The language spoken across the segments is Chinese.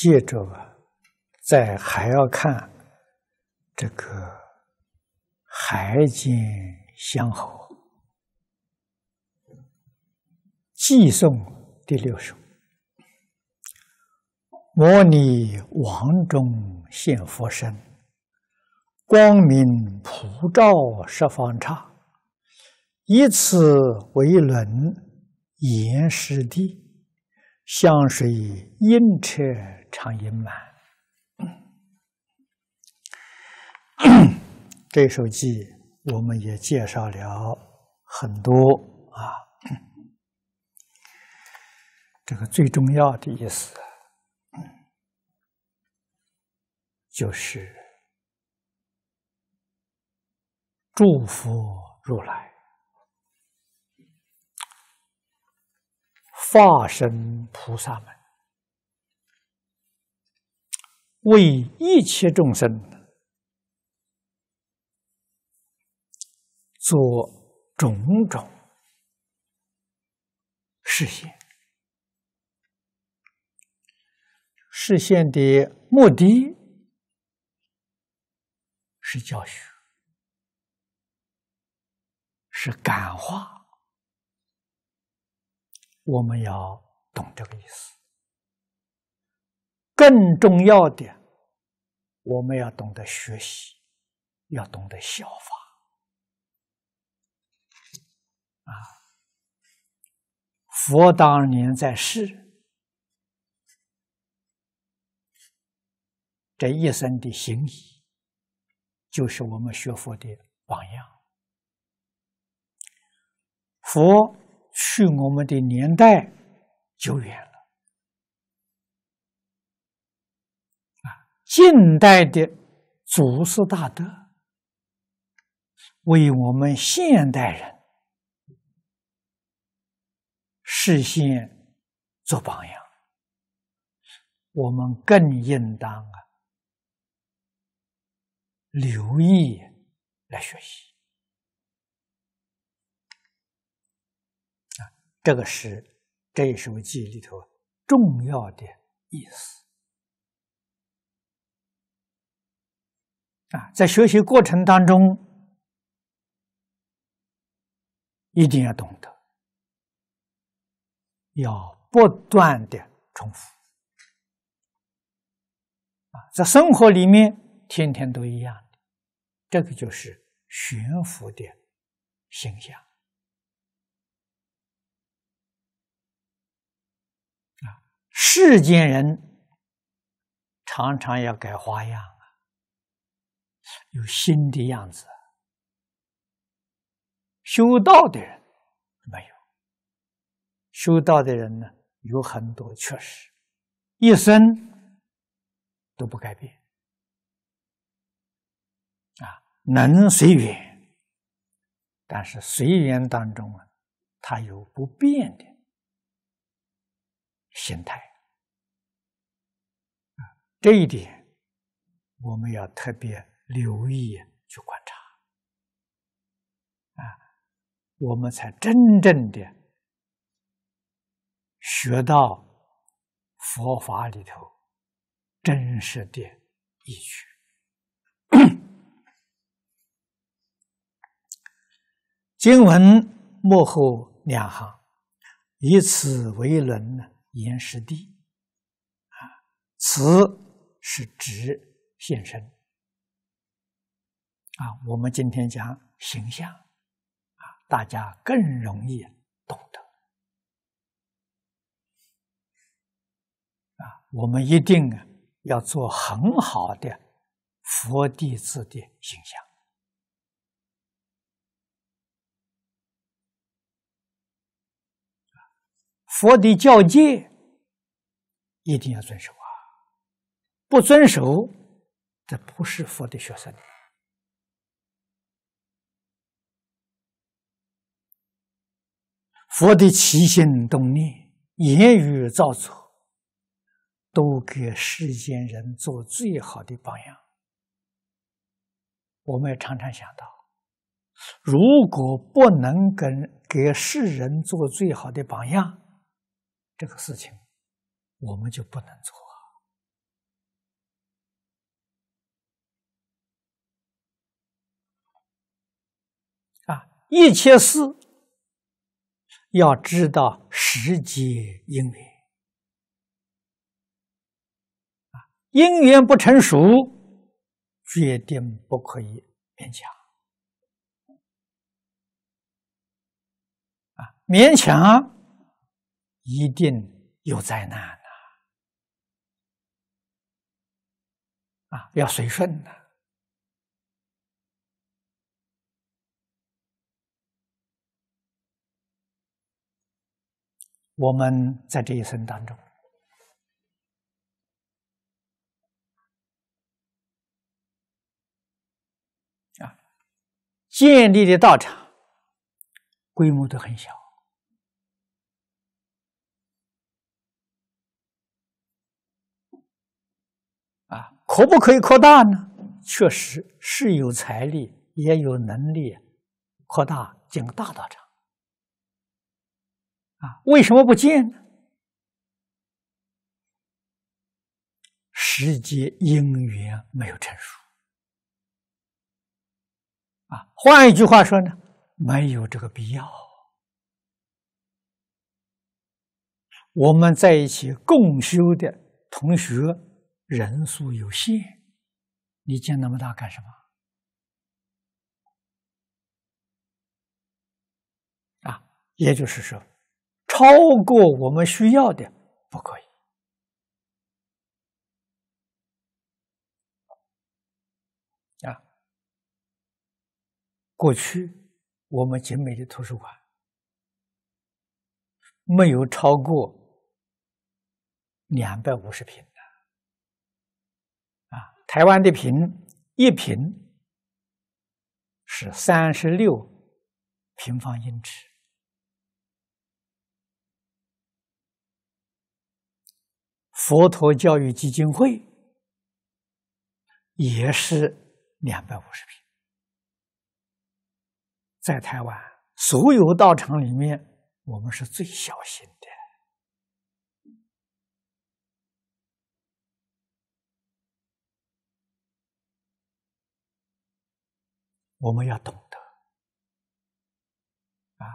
接着啊，再还要看这个《海景相和寄送第六首：“摩尼王中现佛身，光明普照十方刹，以此为轮延石地，香水映彻。”常隐满。这首偈我们也介绍了很多啊，这个最重要的意思就是祝福如来、化身菩萨们。为一切众生做种种示现，实现的目的，是教学，是感化。我们要懂这个意思，更重要的。我们要懂得学习，要懂得效法啊！佛当年在世，这一生的行医，就是我们学佛的榜样。佛去我们的年代久远了。近代的祖师大德为我们现代人实现做榜样，我们更应当啊留意来学习啊，这个是《这一首记》里头重要的意思。啊，在学习过程当中，一定要懂得，要不断的重复。啊，在生活里面，天天都一样的，这个就是悬浮的形象。啊，世间人常常要改花样。有新的样子，修道的人没有。修道的人呢，有很多缺失，一生都不改变。啊，能随缘，但是随缘当中啊，他有不变的心态。这一点我们要特别。留意去观察，啊，我们才真正的学到佛法里头真实的意趣。经文幕后两行，以此为轮，言石地，啊，此是指现身。啊，我们今天讲形象，啊，大家更容易懂得。啊，我们一定啊要做很好的佛弟子的形象。佛的教戒一定要遵守啊，不遵守，这不是佛的学生。佛的起心动念、言语造作，都给世间人做最好的榜样。我们也常常想到，如果不能跟给世人做最好的榜样，这个事情我们就不能做啊！啊，一切事。要知道时节因缘，啊，因缘不成熟，决定不可以勉强，啊，勉强一定有灾难的。啊，要随顺的。我们在这一生当中，啊，建立的道场规模都很小，啊，可不可以扩大呢？确实是有财力，也有能力扩大建个大道场。啊，为什么不见呢？时节因缘没有成熟。啊，换一句话说呢，没有这个必要。我们在一起共修的同学人数有限，你见那么大干什么？啊，也就是说。超过我们需要的，不可以。啊，过去我们精美的图书馆没有超过两百五十平的。啊，台湾的平一平是三十六平方英尺。佛陀教育基金会也是两百五十平，在台湾所有道场里面，我们是最小心的。我们要懂得啊，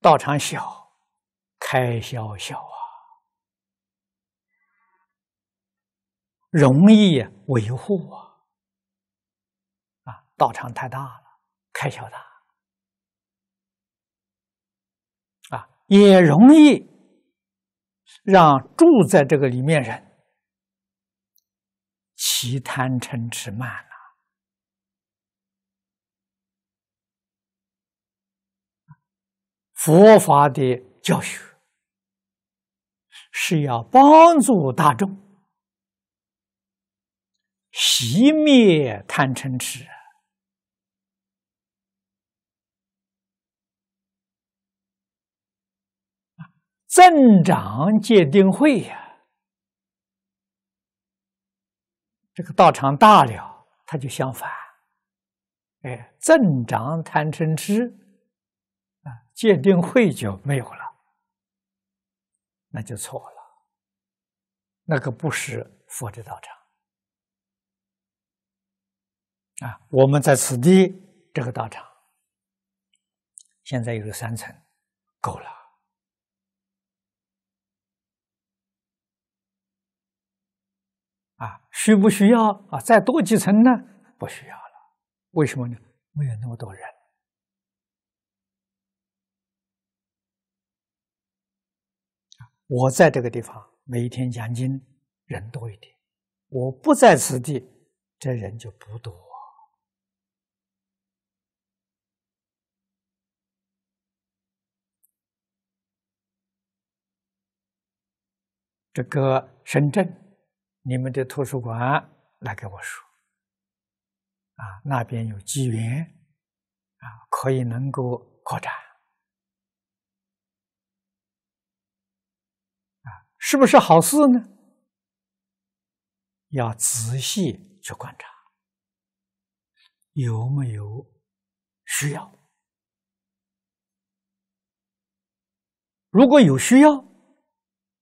道场小，开销小啊。容易维护啊，啊，道场太大了，开销大，啊，也容易让住在这个里面人其贪嗔痴慢了。佛法的教学是要帮助大众。熄灭贪嗔痴，增长戒定慧呀。这个道场大了，它就相反。哎，增长贪嗔痴，啊，戒定慧就没有了，那就错了，那个不是佛之道场。啊，我们在此地这个道场，现在有三层，够了。啊，需不需要啊？再多几层呢？不需要了。为什么呢？没有那么多人。我在这个地方每一天讲经，人多一点；我不在此地，这人就不多。这个深圳，你们的图书馆来给我说，啊，那边有机缘，啊，可以能够扩展，啊，是不是好事呢？要仔细去观察，有没有需要，如果有需要，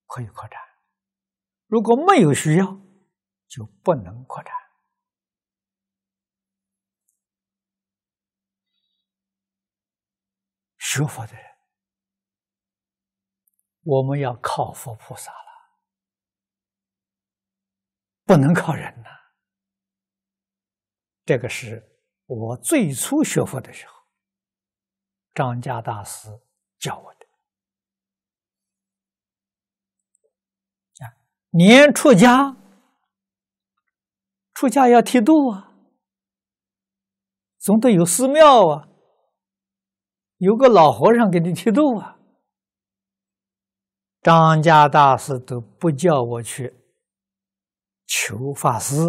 可以扩展。如果没有需要，就不能扩展。学佛的人，我们要靠佛菩萨了，不能靠人了。这个是我最初学佛的时候，张家大师教我。年出家，出家要剃度啊，总得有寺庙啊，有个老和尚给你剃度啊。张家大师都不叫我去求法师，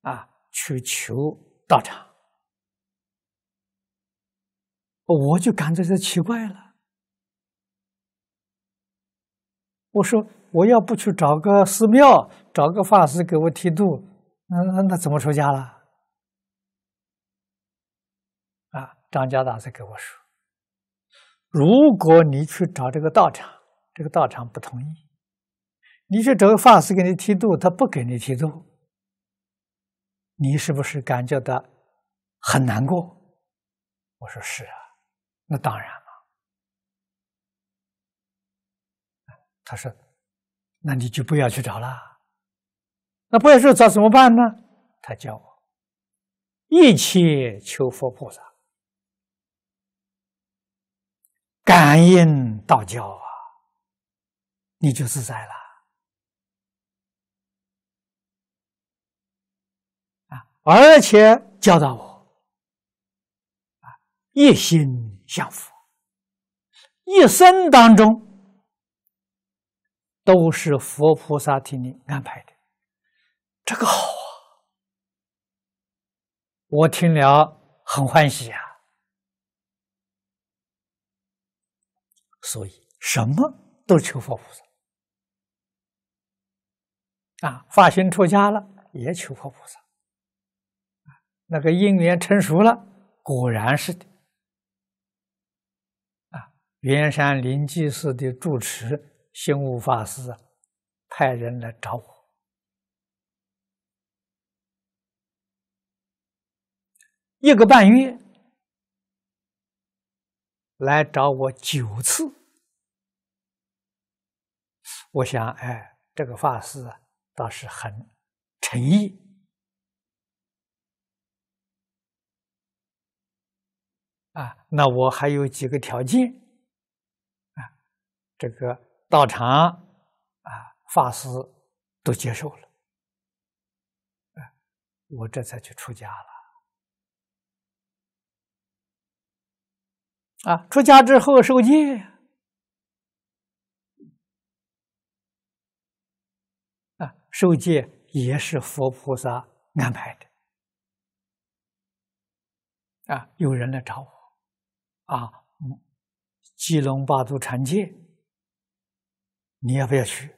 啊，去求道场，我就感觉这奇怪了。我说。我要不去找个寺庙，找个法师给我剃度，那那那怎么出家了？啊，张家大师给我说：“如果你去找这个道场，这个道场不同意；你去找个法师给你剃度，他不给你剃度，你是不是感觉到很难过？”我说：“是啊，那当然了。他说。那你就不要去找了，那不要去找怎么办呢？他教我，一切求佛菩萨，感应道教啊，你就自在了啊！而且教导我，啊，一心向佛，一生当中。都是佛菩萨替你安排的，这个好啊！我听了很欢喜啊！所以什么都求佛菩萨啊，发心出家了也求佛菩萨，那个因缘成熟了，果然是的啊！圆山灵济寺的住持。行悟法师派人来找我，一个半月来找我九次，我想，哎，这个法师倒是很诚意啊。那我还有几个条件啊，这个。道场啊，法师都接受了，我这才去出家了。啊，出家之后受戒，啊，受戒也是佛菩萨安排的。啊，有人来找我，啊，基隆八祖禅戒。你要不要去？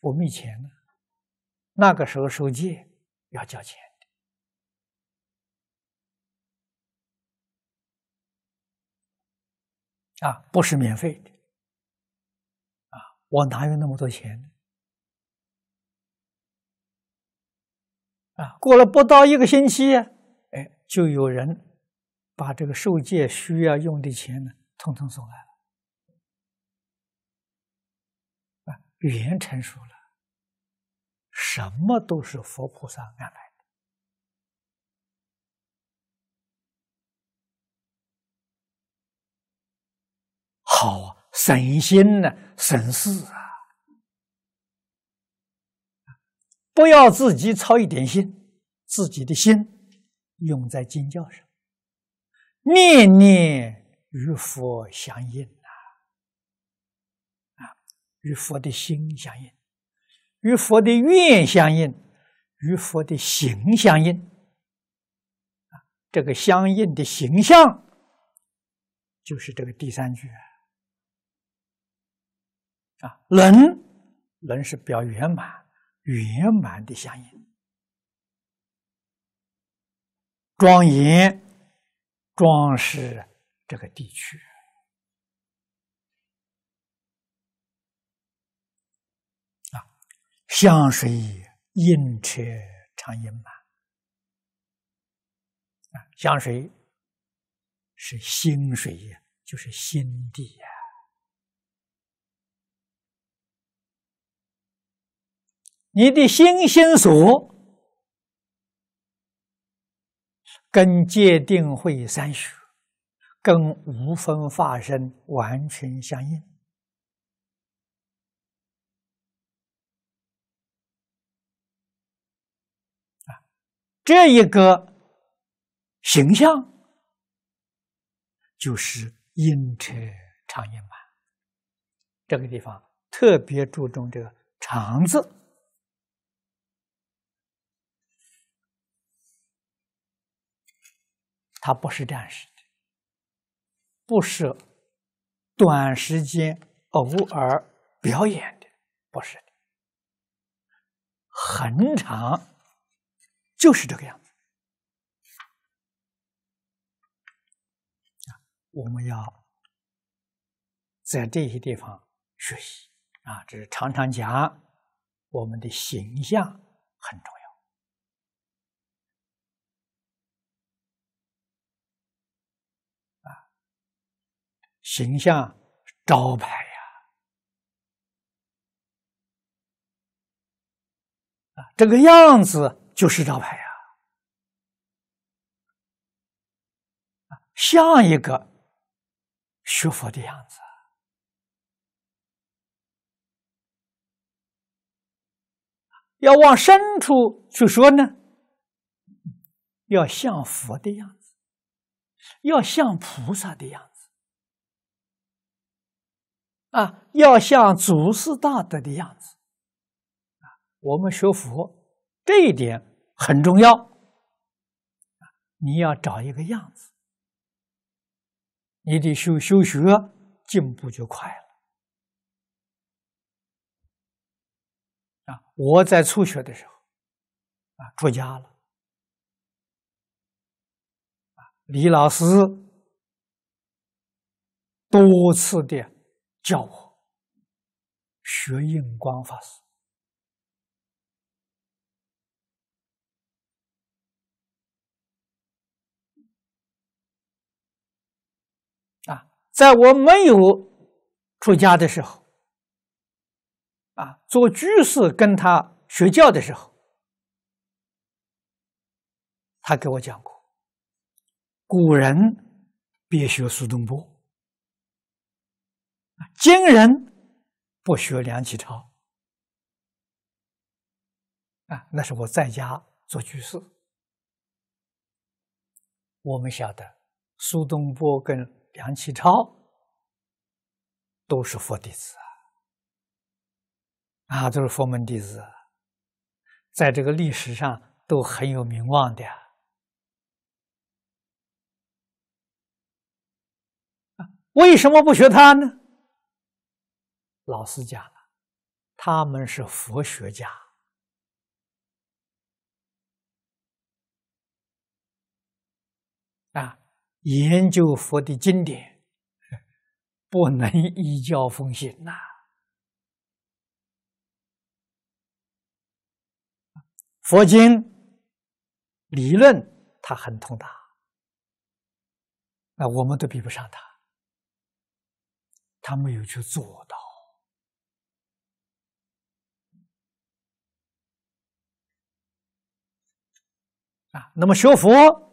我没钱啊！那个时候受戒要交钱的啊，不是免费的啊！我哪有那么多钱呢？啊，过了不到一个星期，哎，就有人把这个受戒需要用的钱呢，统统送来。语言成熟了，什么都是佛菩萨安排的，好，省心呢，省事啊！不要自己操一点心，自己的心用在经教上，念念与佛相应。与佛的心相应，与佛的愿相应，与佛的形相应。啊，这个相应的形象就是这个第三句啊。啊，能能是表圆满，圆满的相应，庄严装饰这个地区。香水映彻长夜满啊，香水是心水呀，就是心地呀。你的心心所，跟界定会三学，跟无分法生完全相应。这一个形象就是“阴车长夜满”，这个地方特别注重这个“长”字，它不是暂时的，不是短时间偶尔表演的，不是的，很长。就是这个样子我们要在这些地方学习啊，这是常常讲，我们的形象很重要啊，形象招牌呀啊，这个样子。就是招牌呀，像一个学佛的样子。要往深处去说呢，要像佛的样子，要像菩萨的样子，啊，要像祖师大德的样子。啊，我们学佛。这一点很重要，你要找一个样子，你得修修学，进步就快了。啊，我在初学的时候，啊，出家了，李老师多次的叫我学印光法师。在我没有出家的时候，啊，做居士跟他学教的时候，他给我讲过：古人别学苏东坡，今人不学梁启超，啊，那是我在家做居士。我们晓得苏东坡跟。梁启超都是佛弟子啊，啊，都是佛门弟子，在这个历史上都很有名望的啊。为什么不学他呢？老师讲了，他们是佛学家啊。研究佛的经典，不能一教奉行呐。佛经理论他很通达，那我们都比不上他，他没有去做到啊。那么学佛。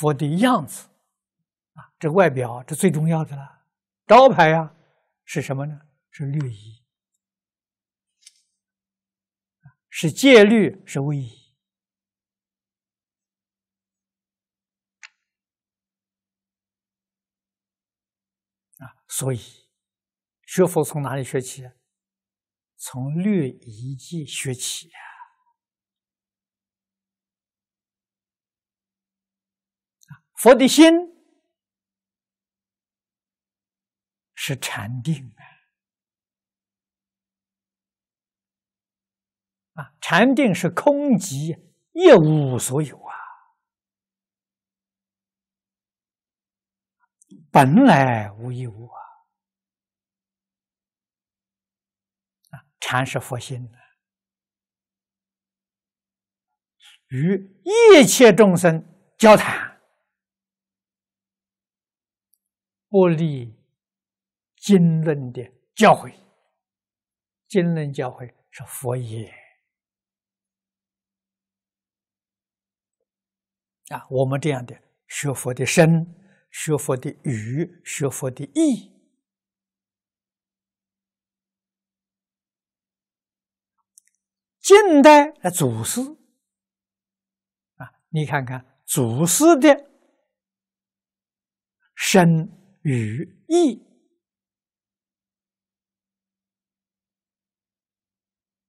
佛的样子，啊，这外表这最重要的了。招牌啊是什么呢？是律仪，是戒律，是威仪。啊，所以学佛从哪里学起？从律仪记学起呀。佛的心是禅定啊！啊，禅定是空寂，一无所有啊！本来无一物啊！啊，禅是佛心，与一切众生交谈。不立经论的教诲，经论教诲是佛也啊！我们这样的学佛的身，学佛的语，学佛的意。近代的祖师啊，你看看祖师的身。语义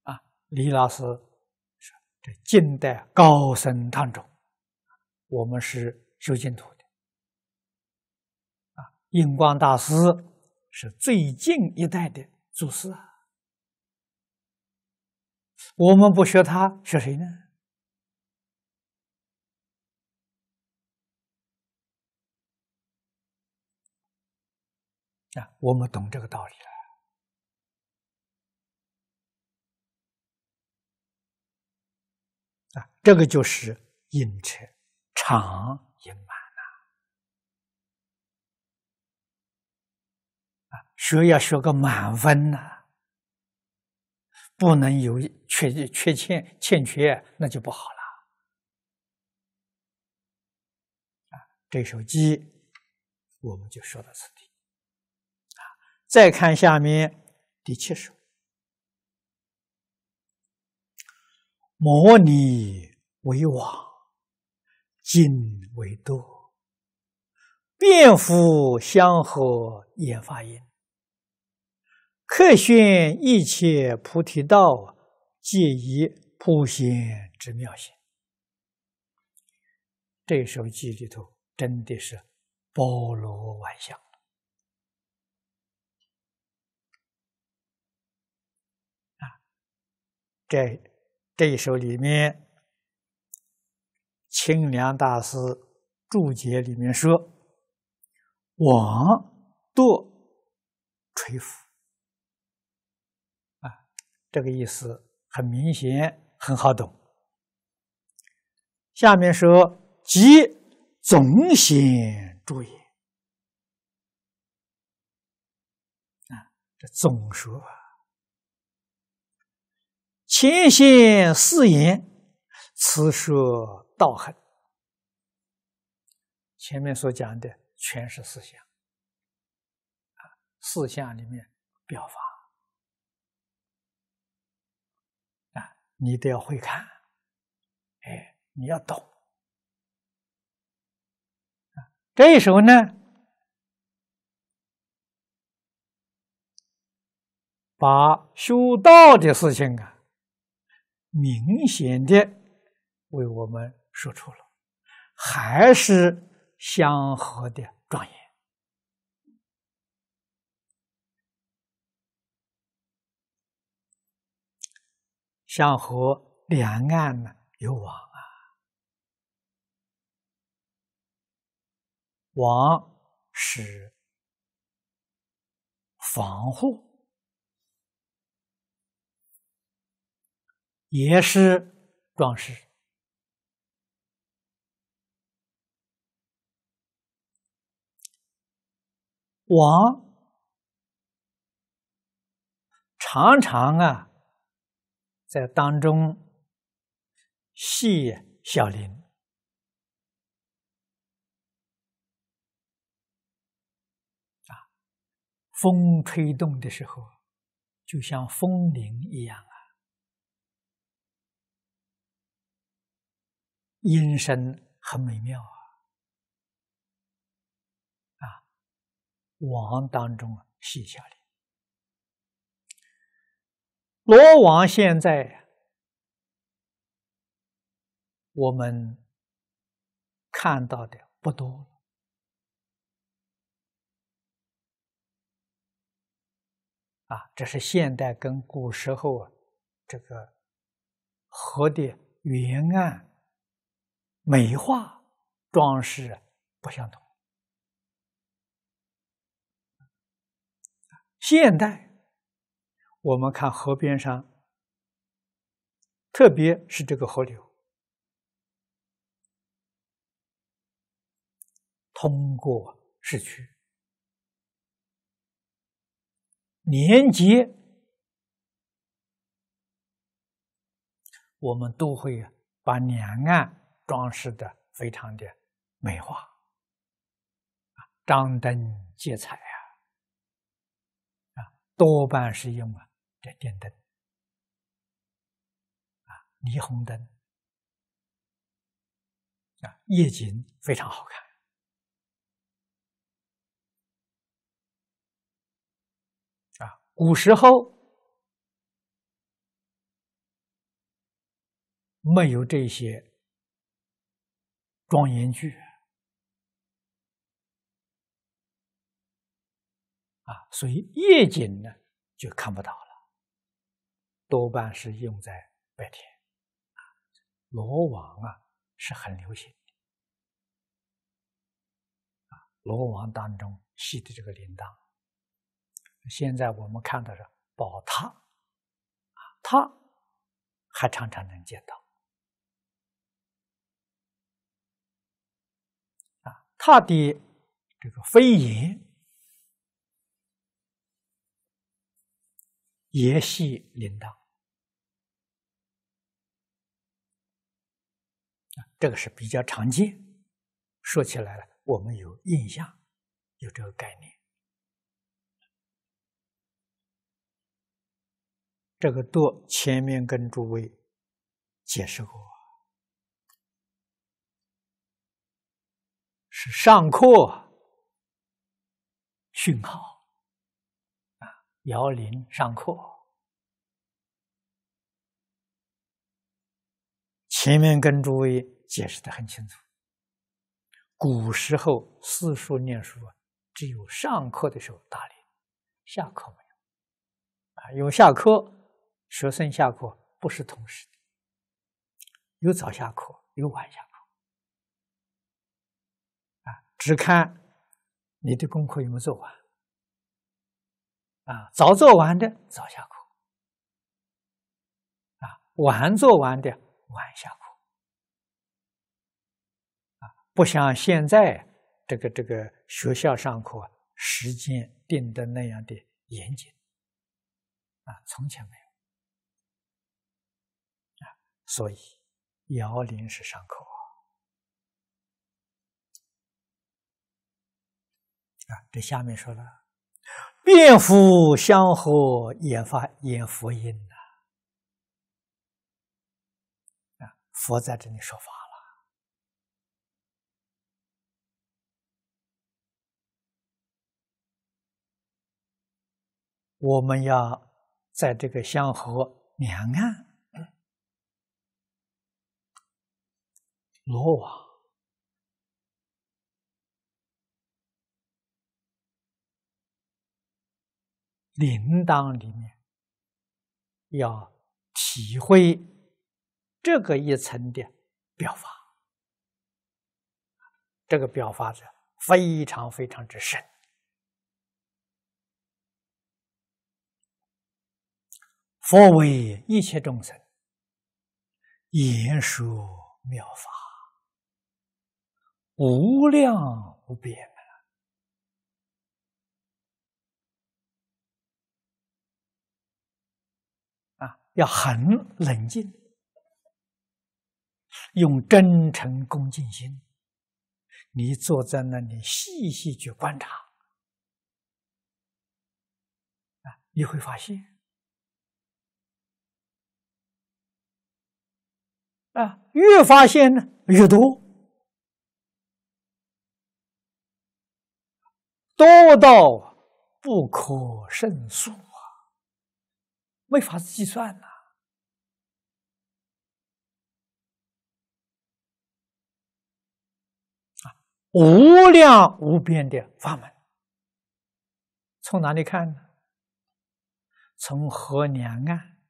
啊，李老师这近代高僧当中，我们是修净土的啊。印光大师是最近一代的祖师啊，我们不学他，学谁呢？啊，我们懂这个道理了。啊，这个就是应测，长应满了。啊，学要学个满分呐，不能有缺缺欠欠缺，那就不好了。啊，这手机我们就说到此地。再看下面第七首，摩尼为王，金为多，辩福相和也发音，客宣一切菩提道，皆以普贤之妙行。这首偈里头真的是包罗万象。这这一首里面，清凉大师注解里面说：“往堕垂服啊，这个意思很明显，很好懂。下面说即总显主也。”啊，这总说。”啊。前贤四言，此说道痕。前面所讲的全是四想。啊，四项里面表法，啊，你都要会看，哎，你要懂。这一首呢，把修道的事情啊。明显的为我们说出了，还是相合的庄严。相合两岸呢，有网啊，网是防护。也是装饰，王常常啊，在当中戏小林，啊，风吹动的时候，就像风铃一样。音声很美妙啊！啊，王当中啊写下的罗网，现在我们看到的不多啊，这是现代跟古时候啊这个河的沿岸。美化装饰不相同。现代，我们看河边上，特别是这个河流通过市区连接，我们都会把两岸。装饰的非常的美化，啊，张灯结彩啊，多半是用啊这电灯，啊，霓虹灯，啊，夜景非常好看，啊，古时候没有这些。庄严具啊，所以夜景呢就看不到了，多半是用在白天啊。罗网啊是很流行啊，罗网当中系的这个铃铛，现在我们看到的宝塔啊，它还常常能见到。他的这个非炎也系铃铛这个是比较常见。说起来了，我们有印象，有这个概念。这个多前面跟诸位解释过。是上课讯号啊，摇铃上课。前面跟诸位解释的很清楚，古时候私塾念书啊，只有上课的时候打铃，下课没有啊，因为下课学生下课不是同时的，有早下课，有晚下课。只看你的功课有没有做完，啊，早做完的早下课，啊，晚做完的晚下课，啊，不像现在这个这个学校上课时间定的那样的严谨，啊，从前没有，啊，所以摇铃是上课。这下面说了，变福相合，也发也佛音呐。啊，佛在这里说法了，我们要在这个相合两岸罗网。铃铛里面要体会这个一层的表法，这个表法是非常非常之深。佛为一切众生演说妙法，无量无边。要很冷静，用真诚恭敬心，你坐在那里细细去观察，啊，你会发现，啊，越发现呢越多，多到不可胜数。没法子计算呐、啊！无量无边的法门，从哪里看呢？从河两岸，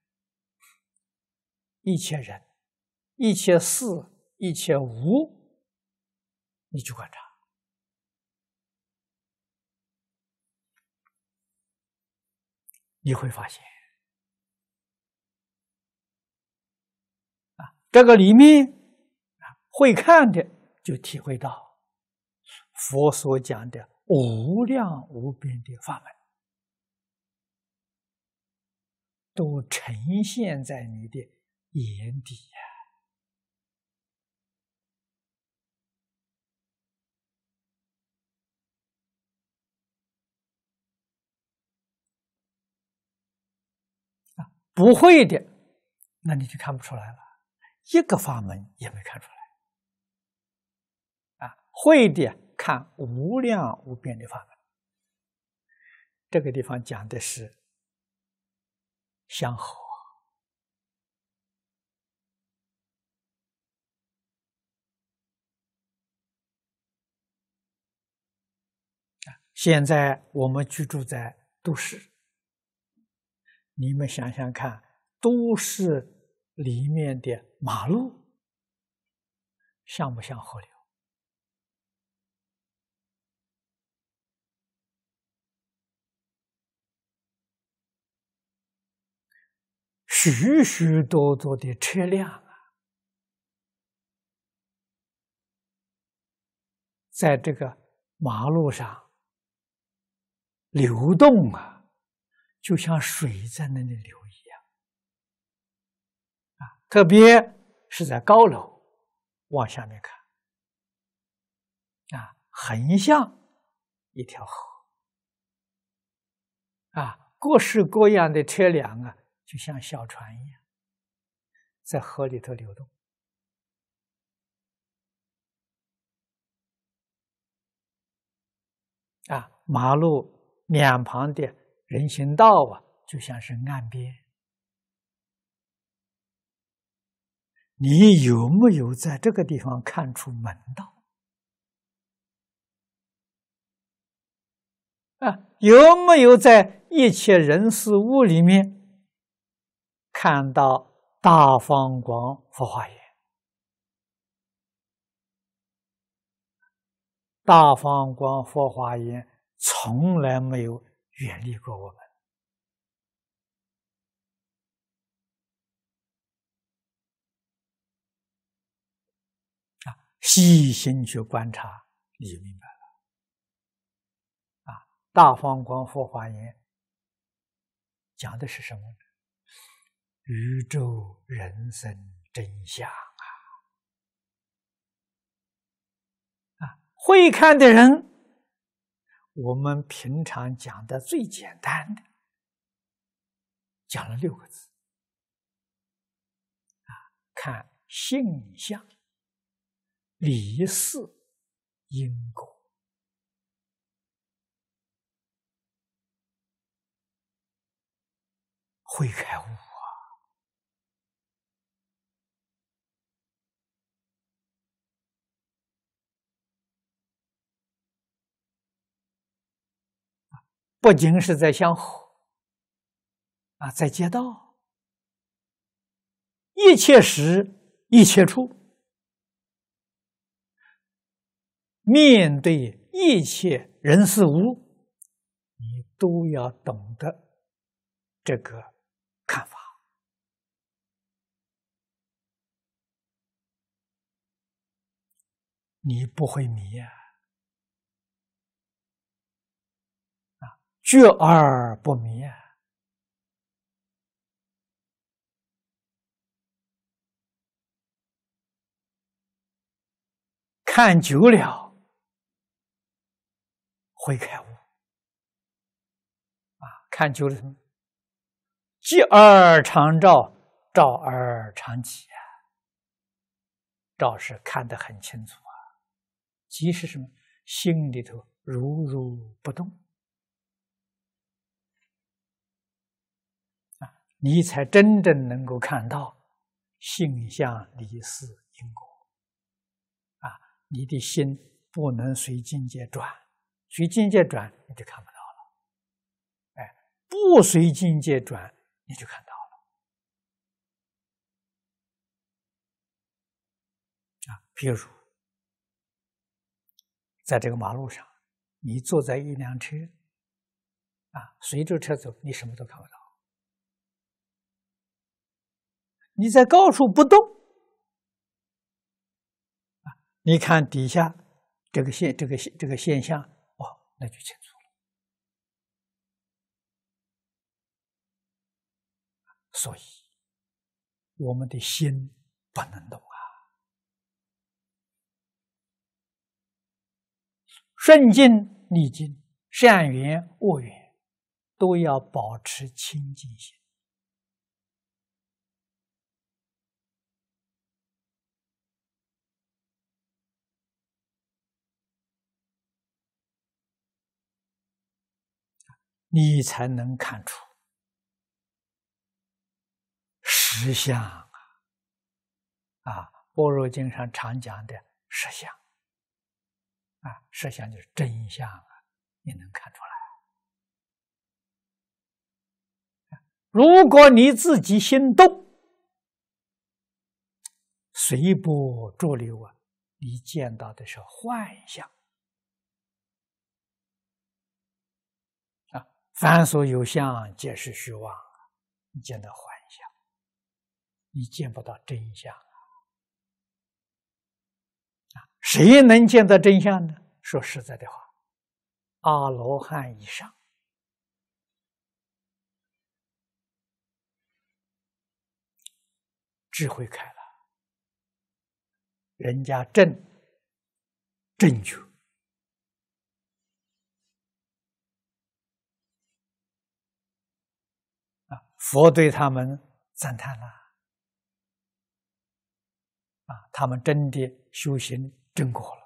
一千人，一千四，一千五，你去观察，你会发现。这个里面啊，会看的就体会到佛所讲的无量无边的法门，都呈现在你的眼底呀。啊，不会的，那你就看不出来了。一个法门也没看出来，啊，会的看无量无边的法门。这个地方讲的是相好。啊，现在我们居住在都市，你们想想看，都市。里面的马路像不像河流？许许多多的车辆啊，在这个马路上流动啊，就像水在那里流。特别是在高楼往下面看，啊，横向一条河，啊，各式各样的车辆啊，就像小船一样在河里头流动。啊，马路两旁的人行道啊，就像是岸边。你有没有在这个地方看出门道？啊，有没有在一切人事物里面看到大放光佛化言？大放光佛化言从来没有远离过我们。细心去观察，你就明白了。啊，大方光佛华言》讲的是什么呢？宇宙人生真相啊！啊，会看的人，我们平常讲的最简单的，讲了六个字：啊，看性相，离世因果会开悟啊！不仅是在向后啊，在街道，一切时，一切处。面对一切人事物，你都要懂得这个看法，你不会迷呀，啊，聚而不迷，啊，看久了。回开悟啊，看就是什么？即而常照，照而常即啊。照是看得很清楚啊，即是什么？心里头如如不动啊，你才真正能够看到性相理事因果啊。你的心不能随境界转。随境界转，你就看不到了，哎，不随境界转，你就看到了。啊，比如，在这个马路上，你坐在一辆车，啊，随着车走，你什么都看不到；你在高处不动，啊，你看底下这个现、这个、这个现象。那就清楚了，所以我们的心不能动啊，顺境逆境善缘恶缘，都要保持清净心。你才能看出实相啊！啊，般若经上常讲的实相啊，实相就是真相啊，你能看出来。如果你自己心动，随波逐流啊，你见到的是幻象。凡所有相，皆是虚妄。你见到幻象，你见不到真相啊！谁能见到真相呢？说实在的话，阿罗汉以上，智慧开了，人家正正确。佛对他们赞叹了，啊，他们真的修行正果了。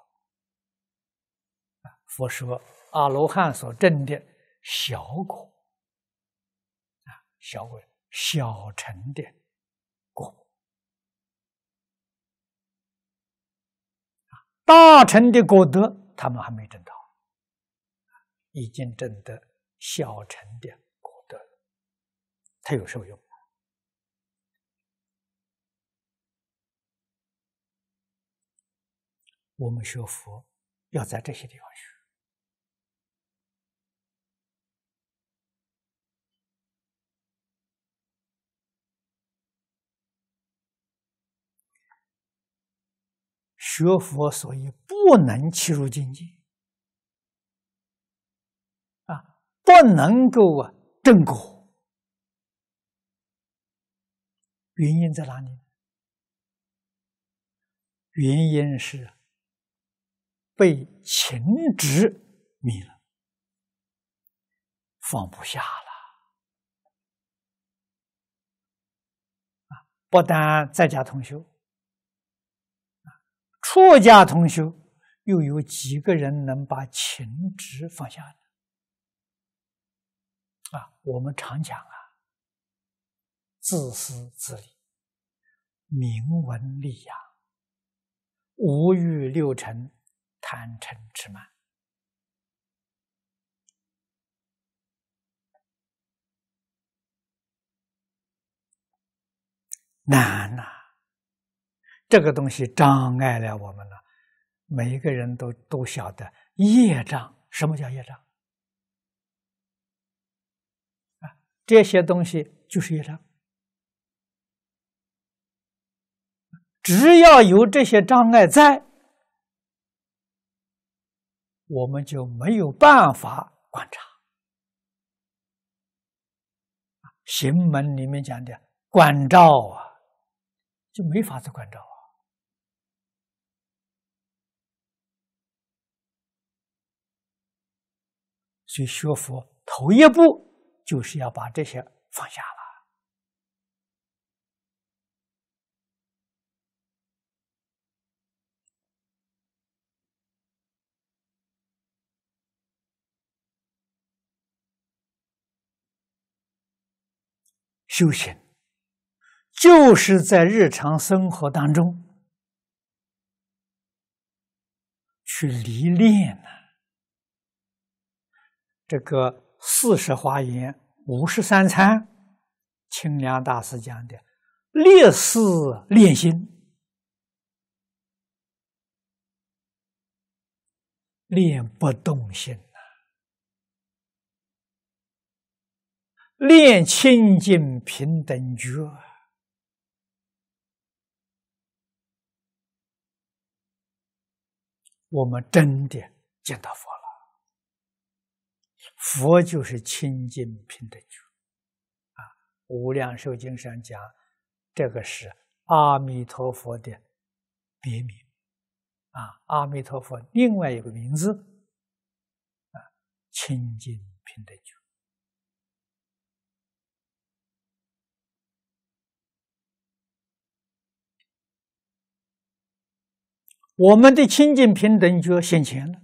佛说阿罗汉所证的小果，啊，小果小乘的果，大成的果德他们还没证到，已经证得小成的。它有什么用？我们学佛要在这些地方学。学佛所以不能欺辱境界啊，不能够啊正果。原因在哪里？原因是被情执迷了，放不下了。啊，不但在家同修，啊，出家同修，又有几个人能把情执放下呢？啊，我们常讲啊。自私自利，明文利养，无欲六尘，贪嗔痴慢，难呐！这个东西障碍了我们了。每一个人都都晓得，业障，什么叫业障？啊，这些东西就是业障。只要有这些障碍在，我们就没有办法观察。行门里面讲的观照啊，就没法子观照啊。所以学佛头一步就是要把这些放下。修行就是在日常生活当中去历练呢。这个四时花言，五时三餐，清凉大师讲的，烈事练心，练不动心。练清净平等觉，我们真的见到佛了。佛就是清净平等觉啊，《无量寿经》上讲，这个是阿弥陀佛的别名啊。阿弥陀佛另外一个名字啊，清净平等觉。我们的清净平等就要现前了，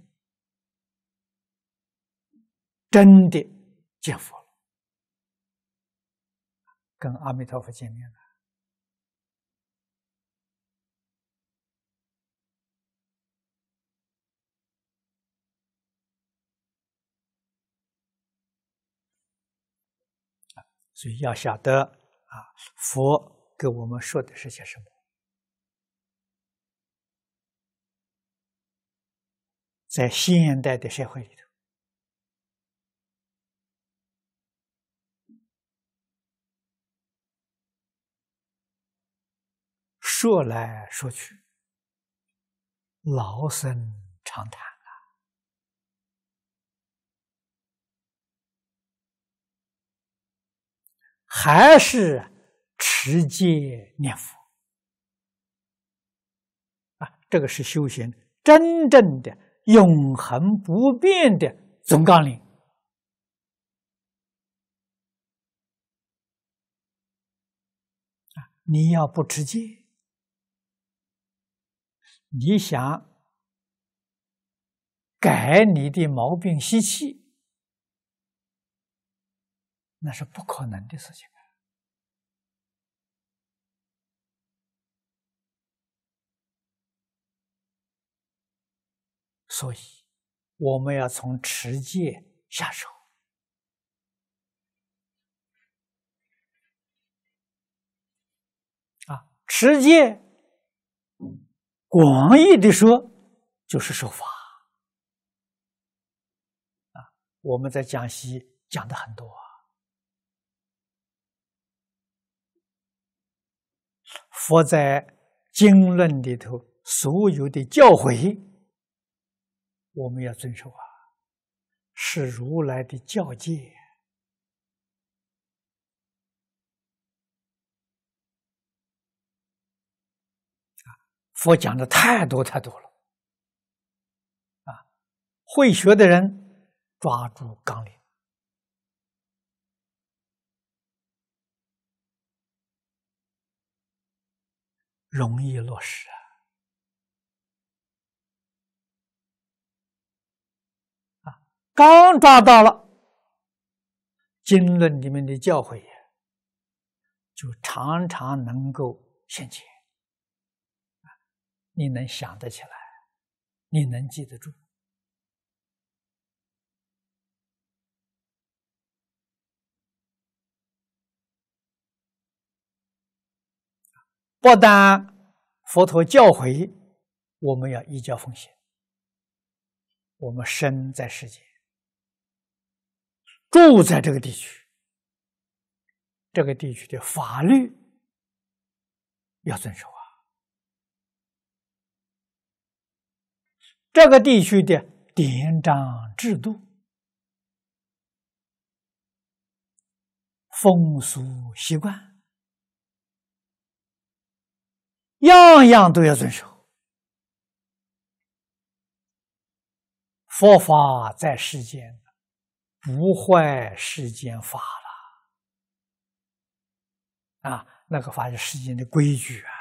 真的见佛了，跟阿弥陀佛见面了，所以要晓得啊，佛给我们说的是些什么。在现代的社会里头，说来说去，老生常谈了，还是持戒念佛啊，这个是修行真正的。永恒不变的总纲领你要不直戒，你想改你的毛病吸气，那是不可能的事情。所以，我们要从持戒下手。啊，持戒，广义的说，就是受法。啊，我们在讲习讲的很多啊，佛在经论里头所有的教诲。我们要遵守啊，是如来的教戒。佛讲的太多太多了，啊，会学的人抓住纲领，容易落实啊。刚抓到了经论里面的教诲，就常常能够现前。你能想得起来，你能记得住。不但佛陀教诲，我们要依教奉行，我们身在世间。住在这个地区，这个地区的法律要遵守啊，这个地区的典章制度、风俗习惯，样样都要遵守。佛法在世间。不坏世间法了啊！那个法是世间的规矩啊，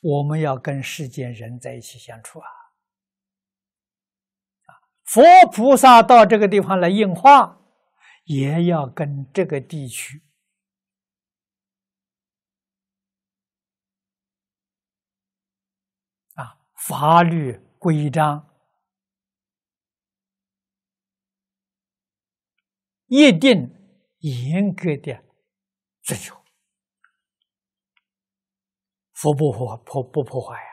我们要跟世间人在一起相处啊。佛菩萨到这个地方来应化，也要跟这个地区啊法律规章。一定严格的遵守，佛不破破不破坏呀！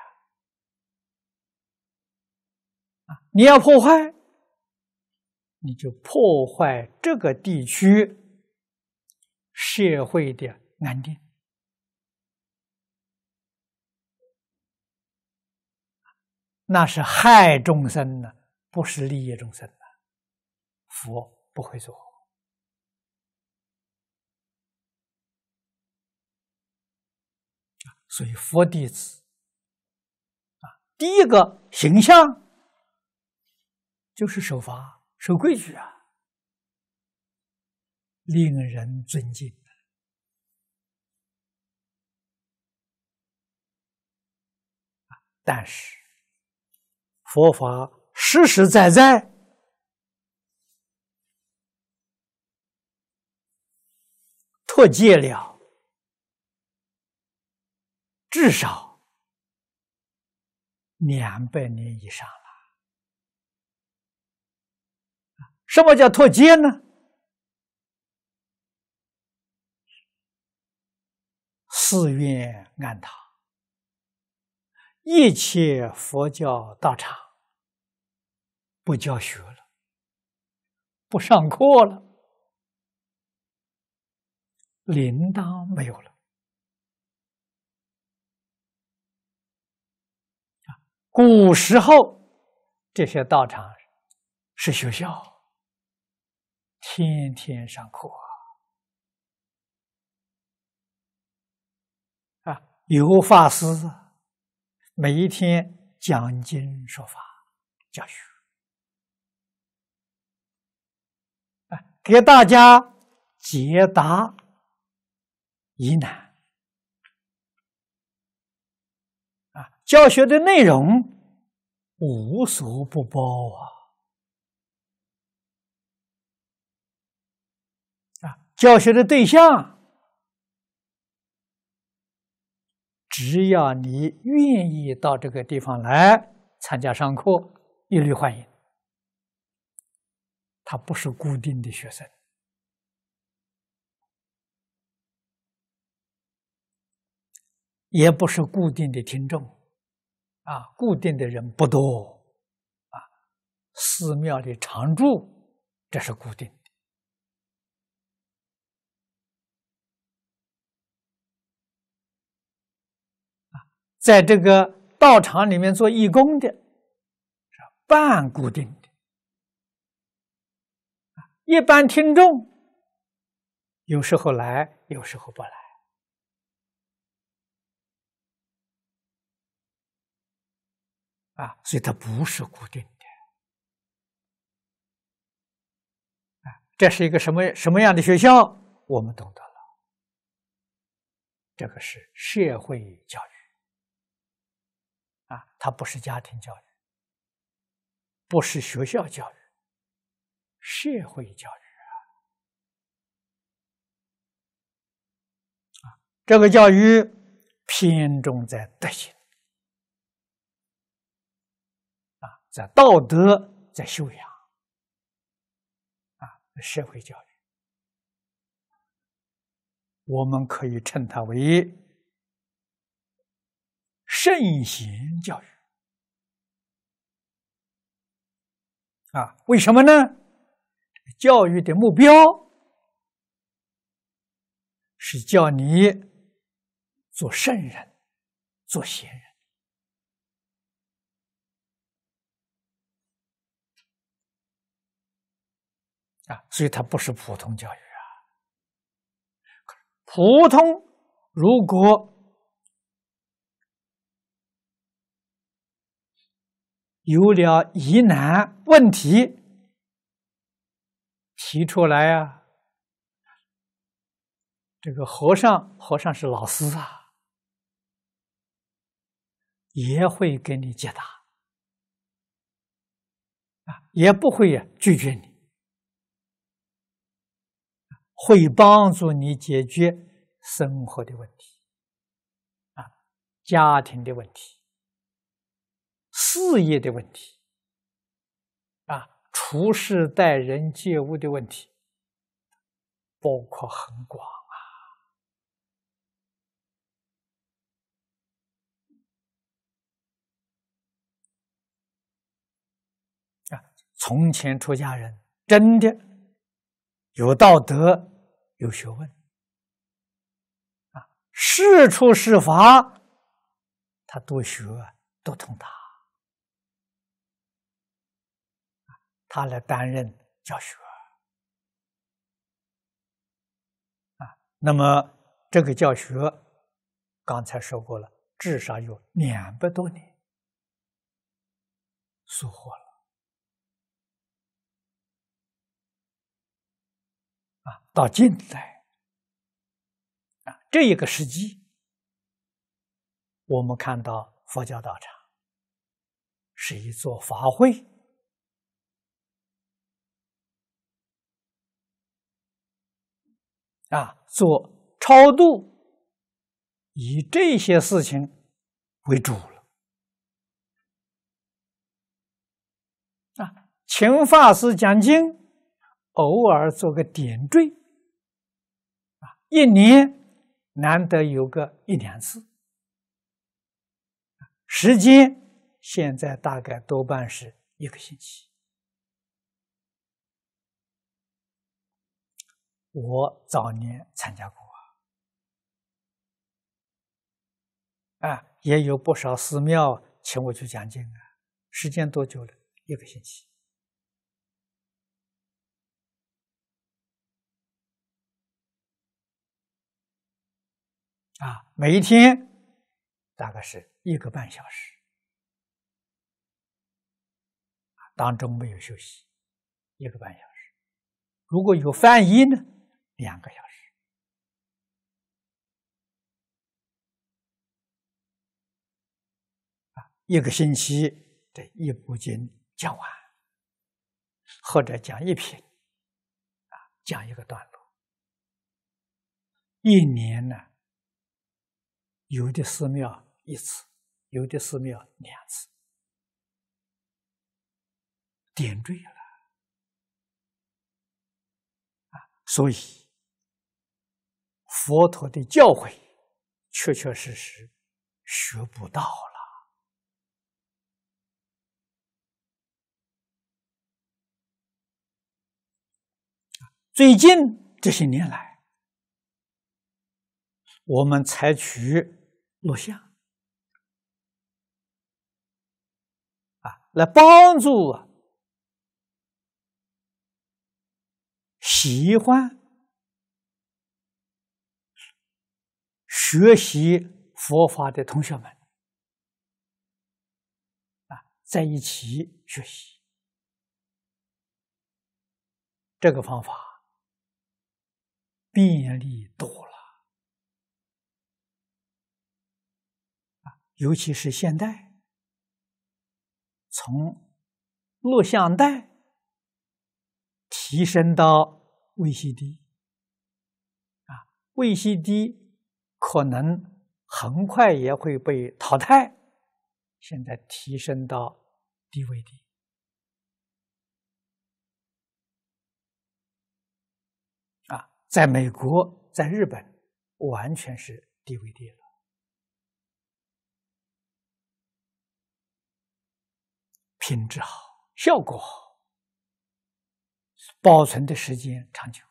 啊，你要破坏，你就破坏这个地区社会的安定，那是害众生的，不是利益众生的。佛不会做。所以，佛弟子啊，第一个形象就是守法、守规矩啊，令人尊敬。但是佛法实实在在脱节了。至少两百年以上了。什么叫脱节呢？寺院庵堂，一切佛教道场不教学了，不上课了，铃铛没有了。古时候，这些道场是学校，天天上课啊，有法师每一天讲经说法教学，给大家解答疑难。教学的内容无所不包啊！啊，教学的对象，只要你愿意到这个地方来参加上课，一律欢迎。他不是固定的学生，也不是固定的听众。啊，固定的人不多，啊，寺庙里常住这是固定的，啊，在这个道场里面做义工的是半固定的，一般听众有时候来，有时候不来。啊，所以它不是固定的，啊，这是一个什么什么样的学校，我们懂得了，这个是社会教育，啊，它不是家庭教育，不是学校教育，社会教育啊，啊，这个教育偏重在德行。在道德，在修养，啊，社会教育，我们可以称它为圣贤教育。啊，为什么呢？教育的目标是叫你做圣人，做贤人。啊，所以它不是普通教育啊。普通如果有了疑难问题提出来啊，这个和尚和尚是老师啊，也会给你解答啊，也不会拒绝你。会帮助你解决生活的问题，啊，家庭的问题，事业的问题，啊，处事待人接物的问题，包括很广啊。啊，从前出家人真的。有道德，有学问，啊，事出事法，他多学，多通达，他来担任教学，啊，那么这个教学，刚才说过了，至少有两百多年，收获了。到近代啊，这一个时机，我们看到佛教道场是一座法会啊，做超度，以这些事情为主了啊，请法师讲经，偶尔做个点缀。一年难得有个一两次，时间现在大概多半是一个星期。我早年参加过啊，啊，也有不少寺庙请我去讲经啊，时间多久了？一个星期。啊，每一天大概是一个半小时，当中没有休息，一个半小时。如果有翻译呢，两个小时。啊，一个星期这一部经讲完，或者讲一篇，啊，讲一个段落。一年呢？有的寺庙一次，有的寺庙两次，点缀了啊！所以佛陀的教诲，确确实实学不到了。最近这些年来。我们采取录像啊，来帮助喜欢学习佛法的同学们啊，在一起学习，这个方法便利多了。尤其是现代，从录像带提升到 VCD，啊，VCD 可能很快也会被淘汰，现在提升到 DVD，啊，在美国、在日本完全是 DVD 了。品质好，效果好，保存的时间长久。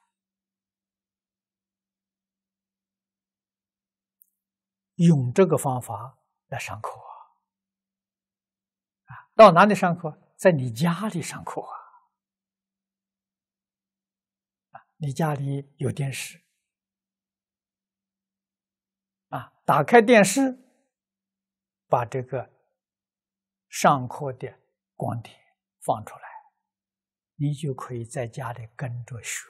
用这个方法来上课啊！啊，到哪里上课？在你家里上课啊！啊，你家里有电视啊，打开电视，把这个上课的。光碟放出来，你就可以在家里跟着学，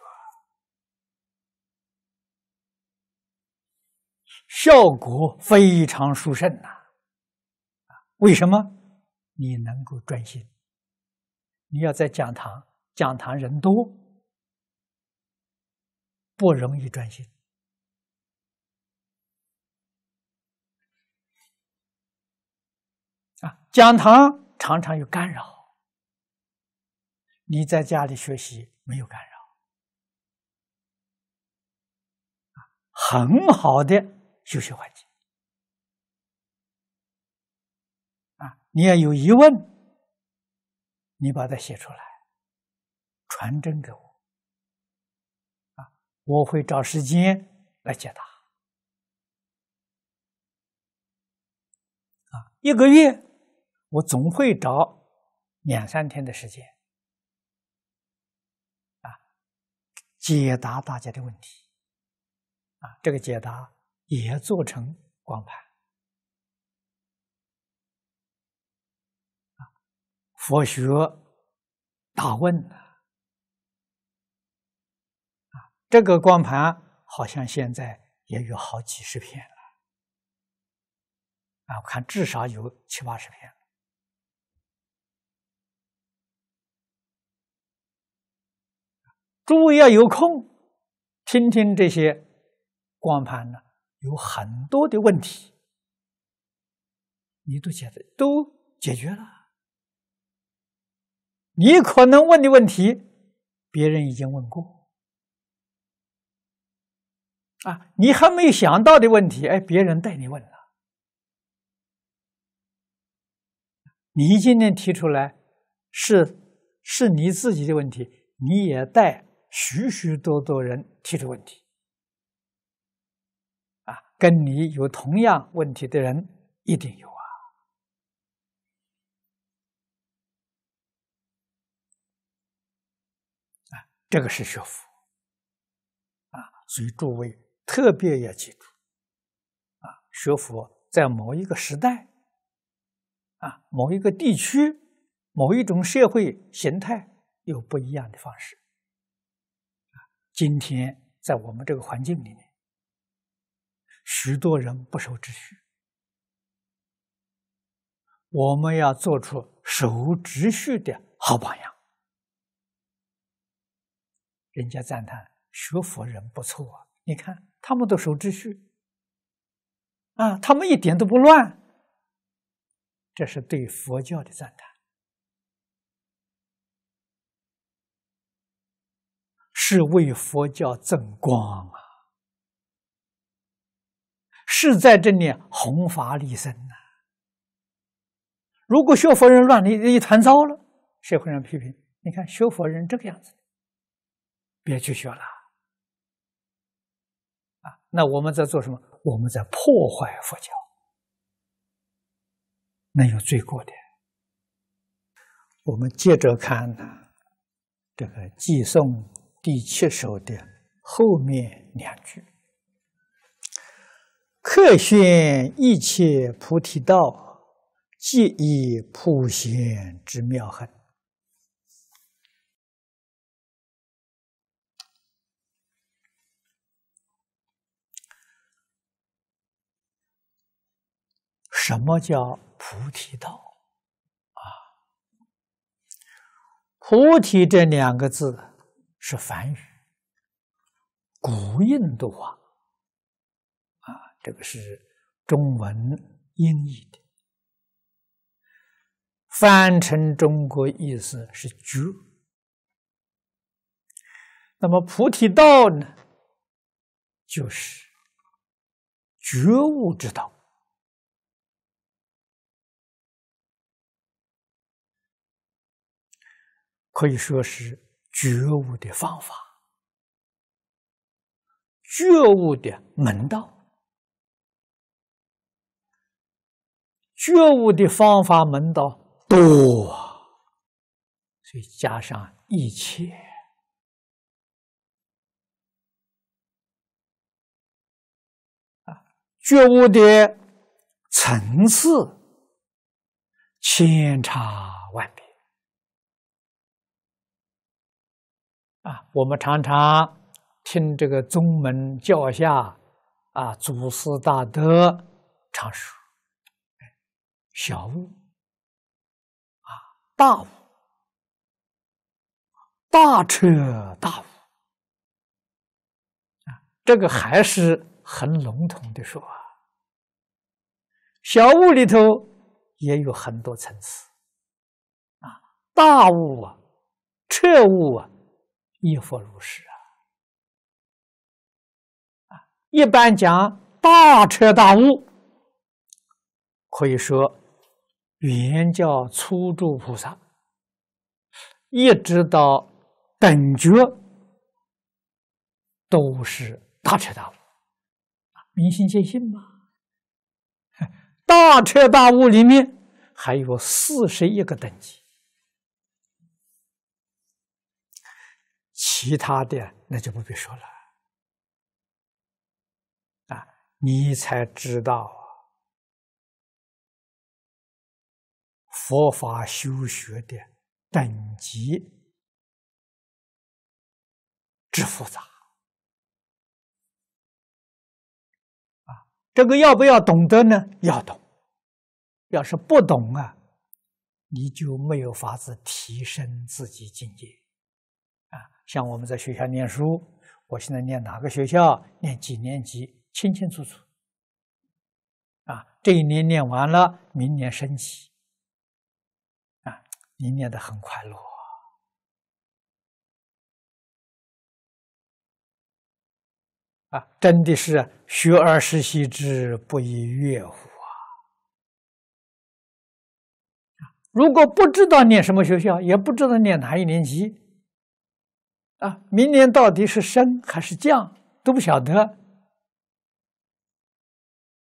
效果非常殊胜呐！啊，为什么？你能够专心？你要在讲堂，讲堂人多，不容易专心。啊，讲堂。常常有干扰，你在家里学习没有干扰，很好的学息环境，啊，你要有疑问，你把它写出来，传真给我，啊，我会找时间来解答，啊，一个月。我总会找两三天的时间，啊，解答大家的问题，啊，这个解答也做成光盘，啊，佛学大问啊，啊，这个光盘好像现在也有好几十篇了，啊，我看至少有七八十篇。诸位要有空，听听这些光盘呢，有很多的问题，你都解决都解决了。你可能问的问题，别人已经问过，啊，你还没有想到的问题，哎，别人代你问了。你今天提出来，是是你自己的问题，你也带。许许多多人提出问题，啊，跟你有同样问题的人一定有啊，啊，这个是学佛，啊，所以诸位特别要记住，啊，学佛在某一个时代，啊，某一个地区，某一种社会形态有不一样的方式。今天在我们这个环境里面，许多人不守秩序，我们要做出守秩序的好榜样。人家赞叹学佛人不错啊，你看他们都守秩序，啊，他们一点都不乱，这是对佛教的赞叹。是为佛教增光啊！是在这里弘法利生呢。如果学佛人乱了一团糟了，社会上批评，你看学佛人这个样子，别去学了啊！那我们在做什么？我们在破坏佛教，那有罪过的？我们接着看这个寄送。第七首的后面两句：“客宣一切菩提道，即以普贤之妙恨。”什么叫菩提道？啊，菩提这两个字。是梵语，古印度话。啊，这个是中文音译的，翻成中国意思是“觉”。那么菩提道呢，就是觉悟之道，可以说是。觉悟的方法，觉悟的门道，觉悟的方法门道多，所以加上一切觉悟的层次千差万别。啊，我们常常听这个宗门教下啊，祖师大德常说：“小悟啊，大悟大彻大悟啊，这个还是很笼统的说。小悟里头也有很多层次啊，大悟啊，彻悟啊。一佛如是啊，啊，一般讲大彻大悟，可以说原教初住菩萨，一直到等觉，都是大彻大悟，啊，明心见性嘛。大彻大悟里面还有四十一个等级。其他的那就不必说了啊，你才知道佛法修学的等级之复杂啊。这个要不要懂得呢？要懂。要是不懂啊，你就没有法子提升自己境界。像我们在学校念书，我现在念哪个学校，念几年级，清清楚楚，啊，这一年念完了，明年升级，啊，念的很快乐，啊，真的是学而时习之，不亦乐乎啊，如果不知道念什么学校，也不知道念哪一年级。啊，明年到底是升还是降都不晓得，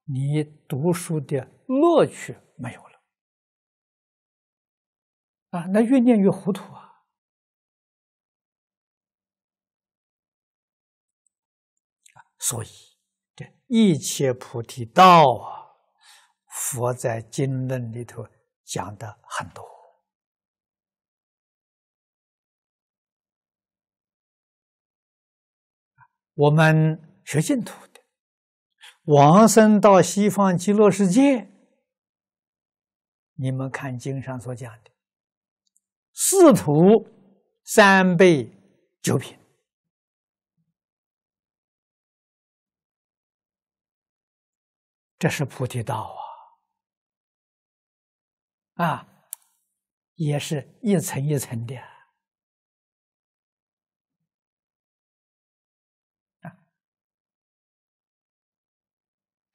你读书的乐趣没有了，啊，那越念越糊涂啊！所以，这一切菩提道啊，佛在经论里头讲的很多。我们学净土的，往生到西方极乐世界，你们看经上所讲的，四徒三辈九品，这是菩提道啊，啊，也是一层一层的。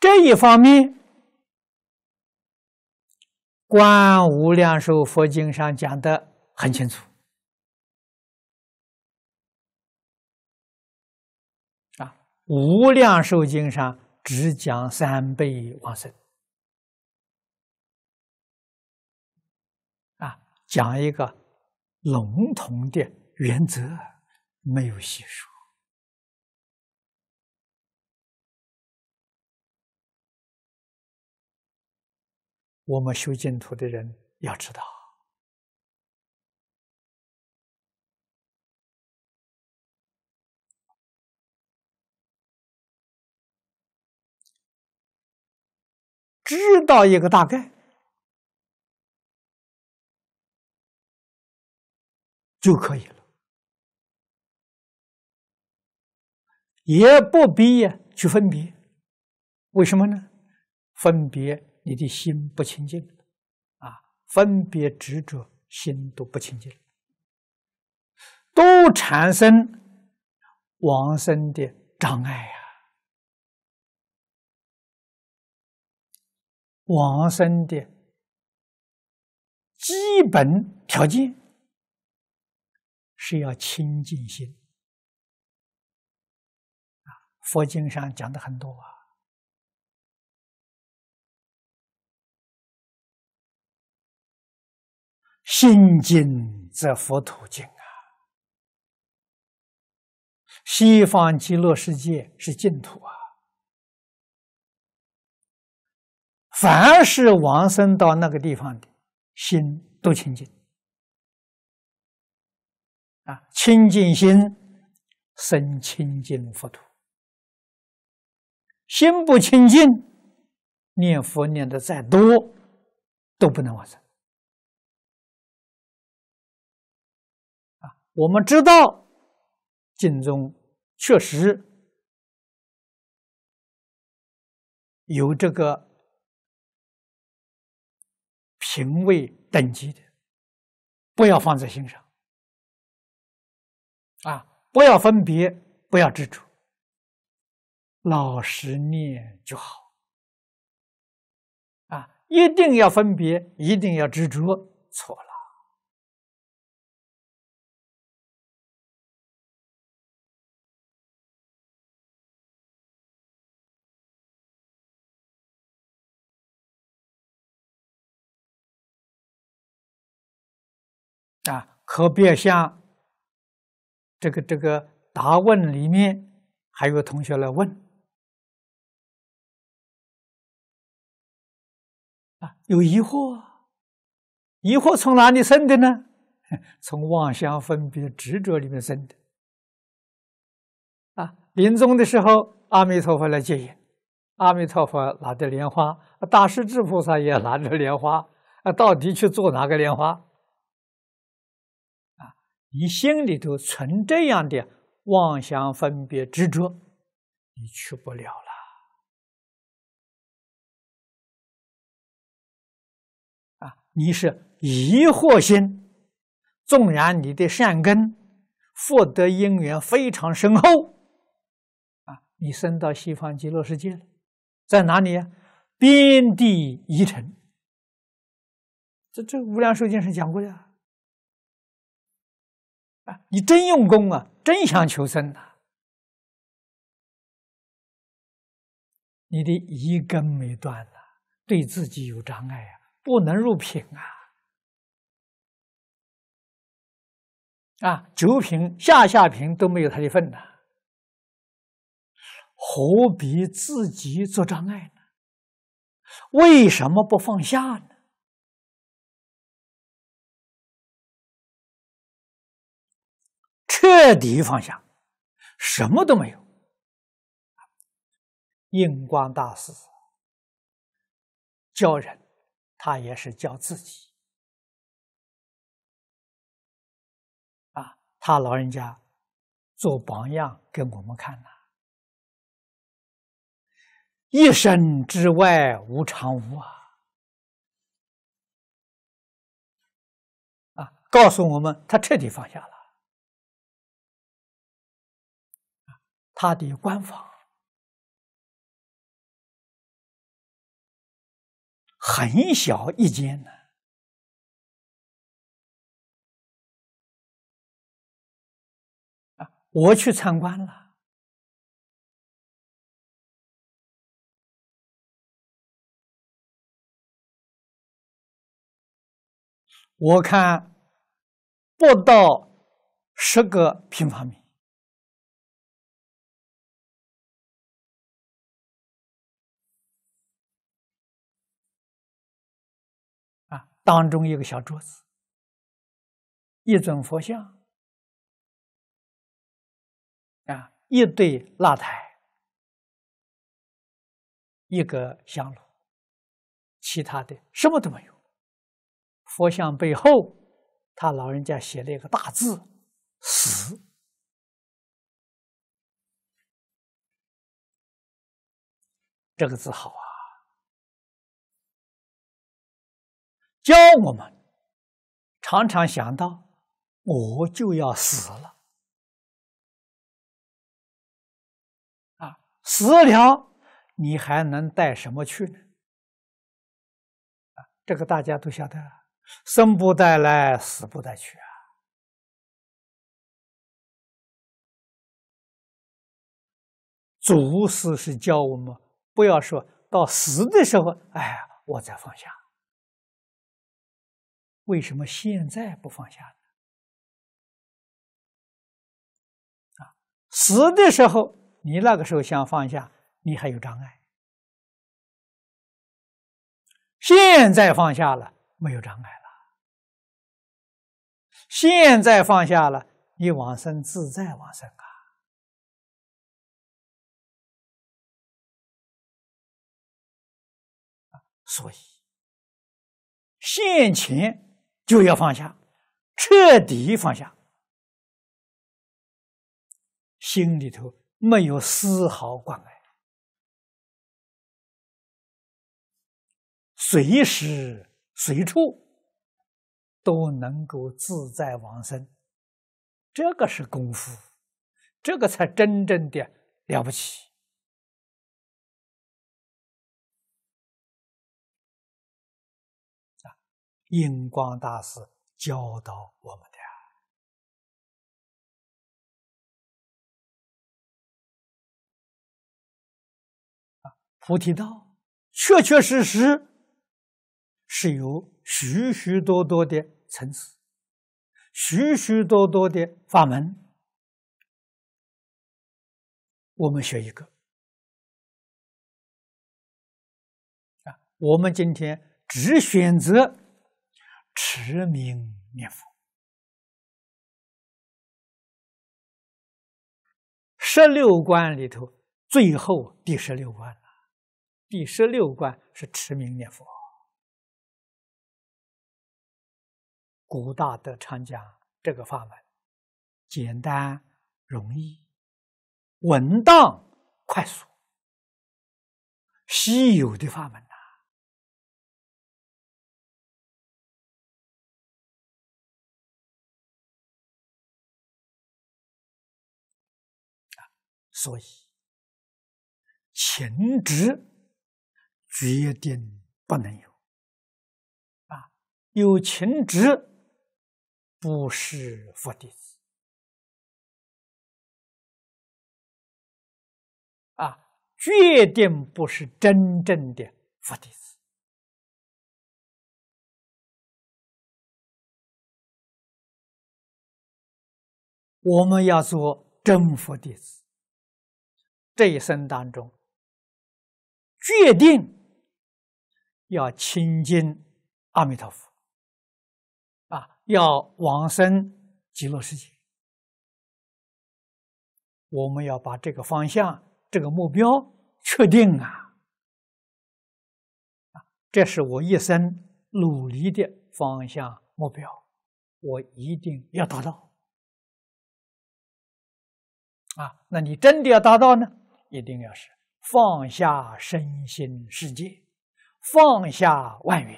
这一方面，《观无量寿佛经》上讲得很清楚啊，《无量寿经》上只讲三倍往生，啊，讲一个笼统的原则，没有细说。我们修净土的人要知道，知道一个大概就可以了，也不必去分别。为什么呢？分别。你的心不清净，啊，分别执着心都不清净，都产生往生的障碍呀。往生的基本条件是要清净心，佛经上讲的很多啊。心静则佛土静啊！西方极乐世界是净土啊！凡是往生到那个地方的心都清净啊，清净心生清净佛土。心不清净，念佛念的再多都不能往生。我们知道，净宗确实有这个品位等级的，不要放在心上啊！不要分别，不要执着，老实念就好啊！一定要分别，一定要执着，错了。啊，可别像这个这个答问里面，还有同学来问啊，有疑惑，疑惑从哪里生的呢？从妄想分别执着里面生的。啊，临终的时候，阿弥陀佛来接引，阿弥陀佛拿着莲花，大势至菩萨也拿着莲花，啊，到底去做哪个莲花？你心里头存这样的妄想、分别、执着，你去不了了。啊，你是疑惑心，纵然你的善根获得因缘非常深厚，啊，你升到西方极乐世界了，在哪里呀？遍地疑尘。这这，无量寿经上讲过的。啊，你真用功啊，真想求生啊！你的一根没断呐，对自己有障碍啊，不能入品啊！啊，九品、下下品都没有他的份呐，何必自己做障碍呢？为什么不放下呢？彻底放下，什么都没有。印光大师教人，他也是教自己。啊，他老人家做榜样给我们看呐！一生之外无常无啊，啊，告诉我们他彻底放下了。他的官方很小一间呢，啊，我去参观了，我看不到十个平方米。当中一个小桌子，一尊佛像，啊，一对蜡台，一个香炉，其他的什么都没有。佛像背后，他老人家写了一个大字“死”，这个字好啊。教我们常常想到，我就要死了啊！死了，你还能带什么去呢？啊，这个大家都晓得，生不带来，死不带去啊。祖师是教我们不要说到死的时候，哎，我才放下。为什么现在不放下呢？啊，死的时候你那个时候想放下，你还有障碍；现在放下了，没有障碍了。现在放下了，你往生自在往生啊！所以现前。就要放下，彻底放下，心里头没有丝毫挂碍，随时、随处都能够自在往生，这个是功夫，这个才真正的了不起。印光大师教导我们的啊，菩提道确确实实是有许许多多的层次，许许多多的法门，我们学一个我们今天只选择。持名念佛，十六关里头，最后第十六关了。第十六关是持名念佛。古大德常讲这个法门，简单、容易、稳当、快速，稀有的法门了。所以，情执决定不能有啊！有情执，不是佛弟子啊，决定不是真正的佛弟子。我们要做正佛弟子。这一生当中，决定要亲近阿弥陀佛啊，要往生极乐世界。我们要把这个方向、这个目标确定啊啊，这是我一生努力的方向目标，我一定要达到啊。那你真的要达到呢？一定要是放下身心世界，放下万缘。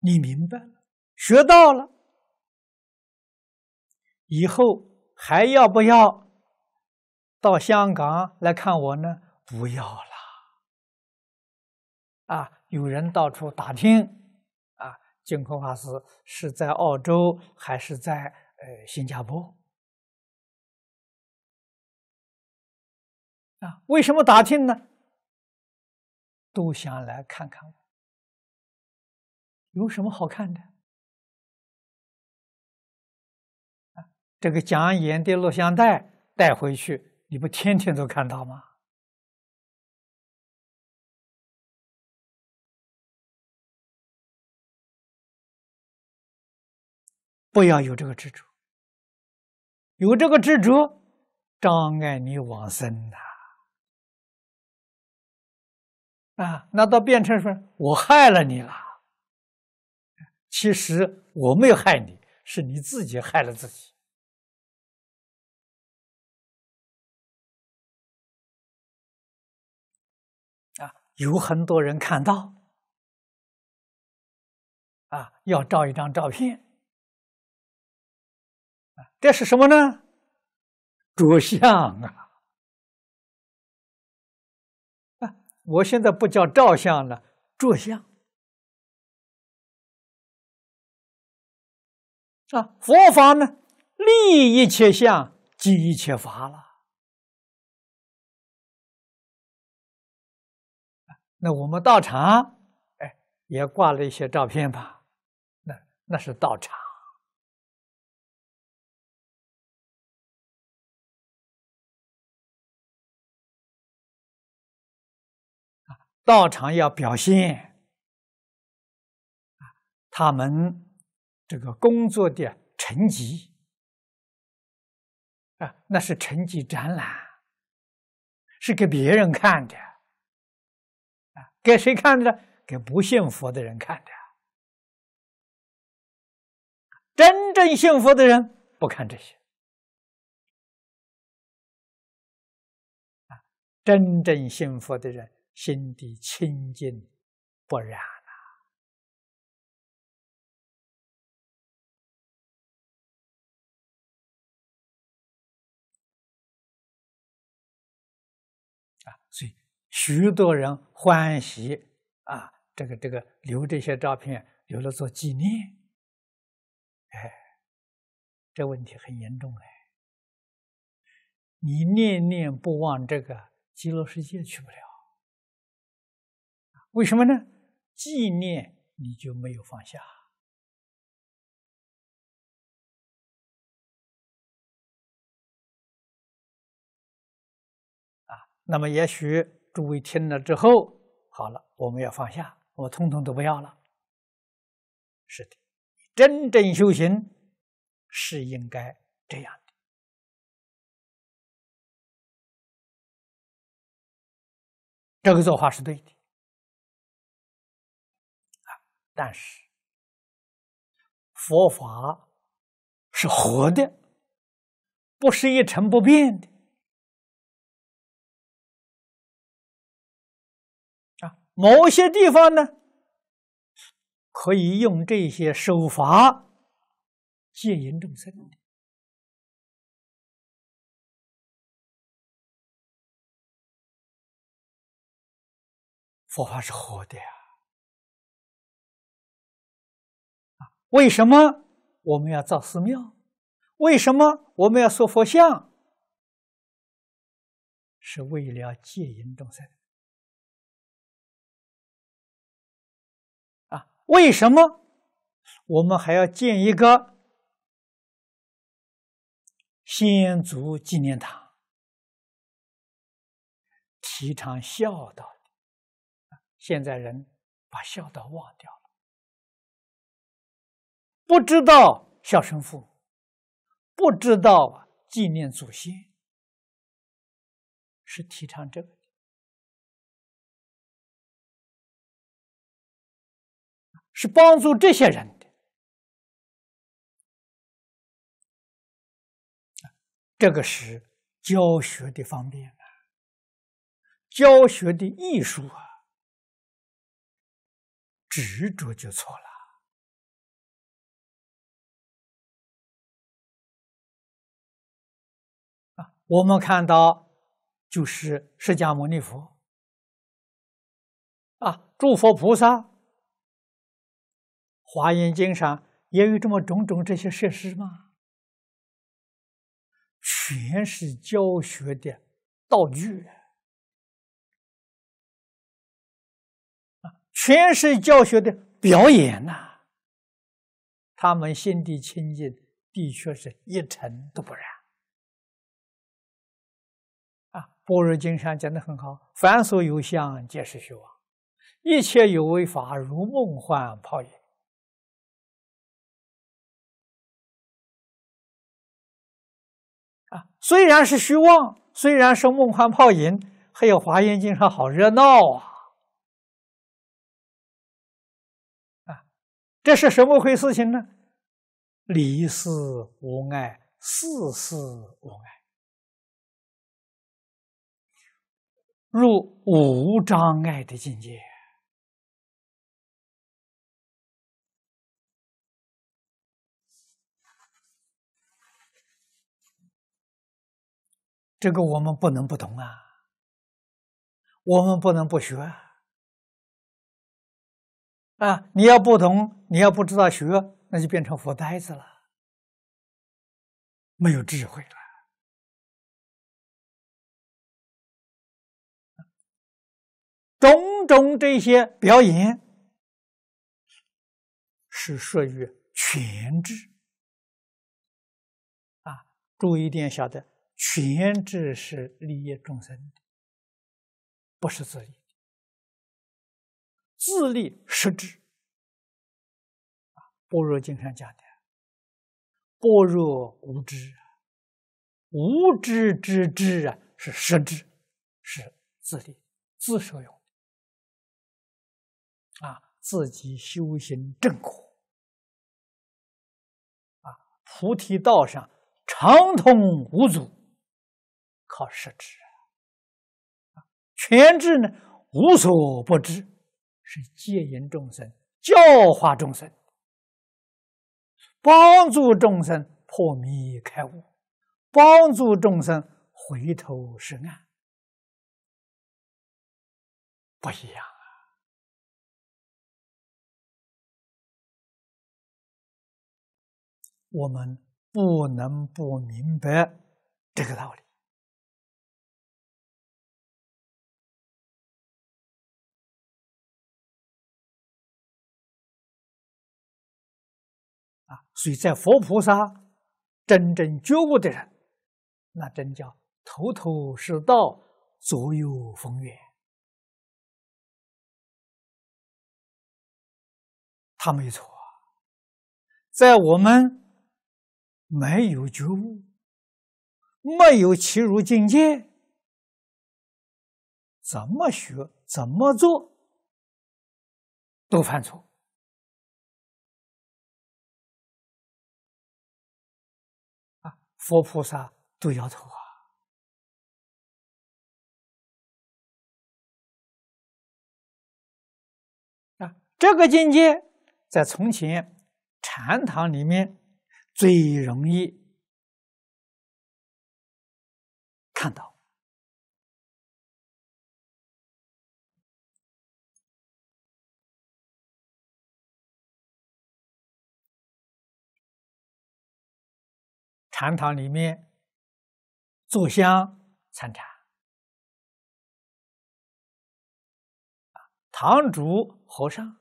你明白了，学到了，以后还要不要到香港来看我呢？不要了，啊。有人到处打听，啊，净空法师是在澳洲还是在呃新加坡？啊，为什么打听呢？都想来看看我，有什么好看的？啊，这个讲演的录像带带回去，你不天天都看到吗？不要有这个执着，有这个执着，障碍你往生呐！啊，那倒变成说我害了你了。其实我没有害你，是你自己害了自己。啊，有很多人看到，啊，要照一张照片。这是什么呢？着相啊！啊，我现在不叫照相了，坐相。啊，佛法呢，立一切相，即一切法了。那我们道场，哎，也挂了一些照片吧？那那是道场。道场要表现啊，他们这个工作的成绩啊，那是成绩展览，是给别人看的啊，给谁看的？给不信佛的人看的。真正信佛的人不看这些真正信佛的人。心地清净不染了啊，所以许多人欢喜啊，这个这个留这些照片，留了做纪念。哎，这问题很严重哎！你念念不忘这个极乐世界，去不了。为什么呢？纪念你就没有放下啊？那么也许诸位听了之后，好了，我们要放下，我通通都不要了。是的，真正修行是应该这样这个做法是对的。但是，佛法是活的，不是一成不变的啊！某些地方呢，可以用这些手法戒淫众生。佛法是活的呀。为什么我们要造寺庙？为什么我们要塑佛像？是为了戒淫众生。啊，为什么我们还要建一个先祖纪念堂？提倡孝道现在人把孝道忘掉了。不知道孝顺父母，不知道纪念祖先，是提倡这个，是帮助这些人的。这个是教学的方面啊，教学的艺术啊，执着就错了。我们看到，就是释迦牟尼佛，啊，诸佛菩萨，华严经上也有这么种种这些设施吗？全是教学的道具，啊，全是教学的表演呐。他们心地清净，的确是一尘都不染。般若经上讲的很好：“凡所有相，皆是虚妄；一切有为法，如梦幻泡影。”啊，虽然是虚妄，虽然是梦幻泡影，还有华严经上好热闹啊！啊，这是什么回事？情呢？离是无碍，事是无碍。入无障碍的境界，这个我们不能不懂啊，我们不能不学啊！你要不懂，你要不知道学，那就变成佛呆子了，没有智慧了。种种这些表演是属于全智啊！注意点，晓得全智是利益众生的，不是自利的。自利实质。啊！般若经上讲的，般若无知，无知之智啊，是实质，是自利，自受用。自己修行正果，啊，菩提道上畅通无阻，靠实质。全智呢无所不知，是戒言众生教化众生，帮助众生破迷开悟，帮助众生回头是岸，不一样。我们不能不明白这个道理啊！所以，在佛菩萨真正觉悟的人，那真叫头头是道，左右逢源。他没错，在我们。没有觉悟，没有其如境界，怎么学，怎么做，都犯错啊！佛菩萨都摇头啊！啊，这个境界在从前禅堂里面。最容易看到，禅堂里面坐香参禅堂主和尚。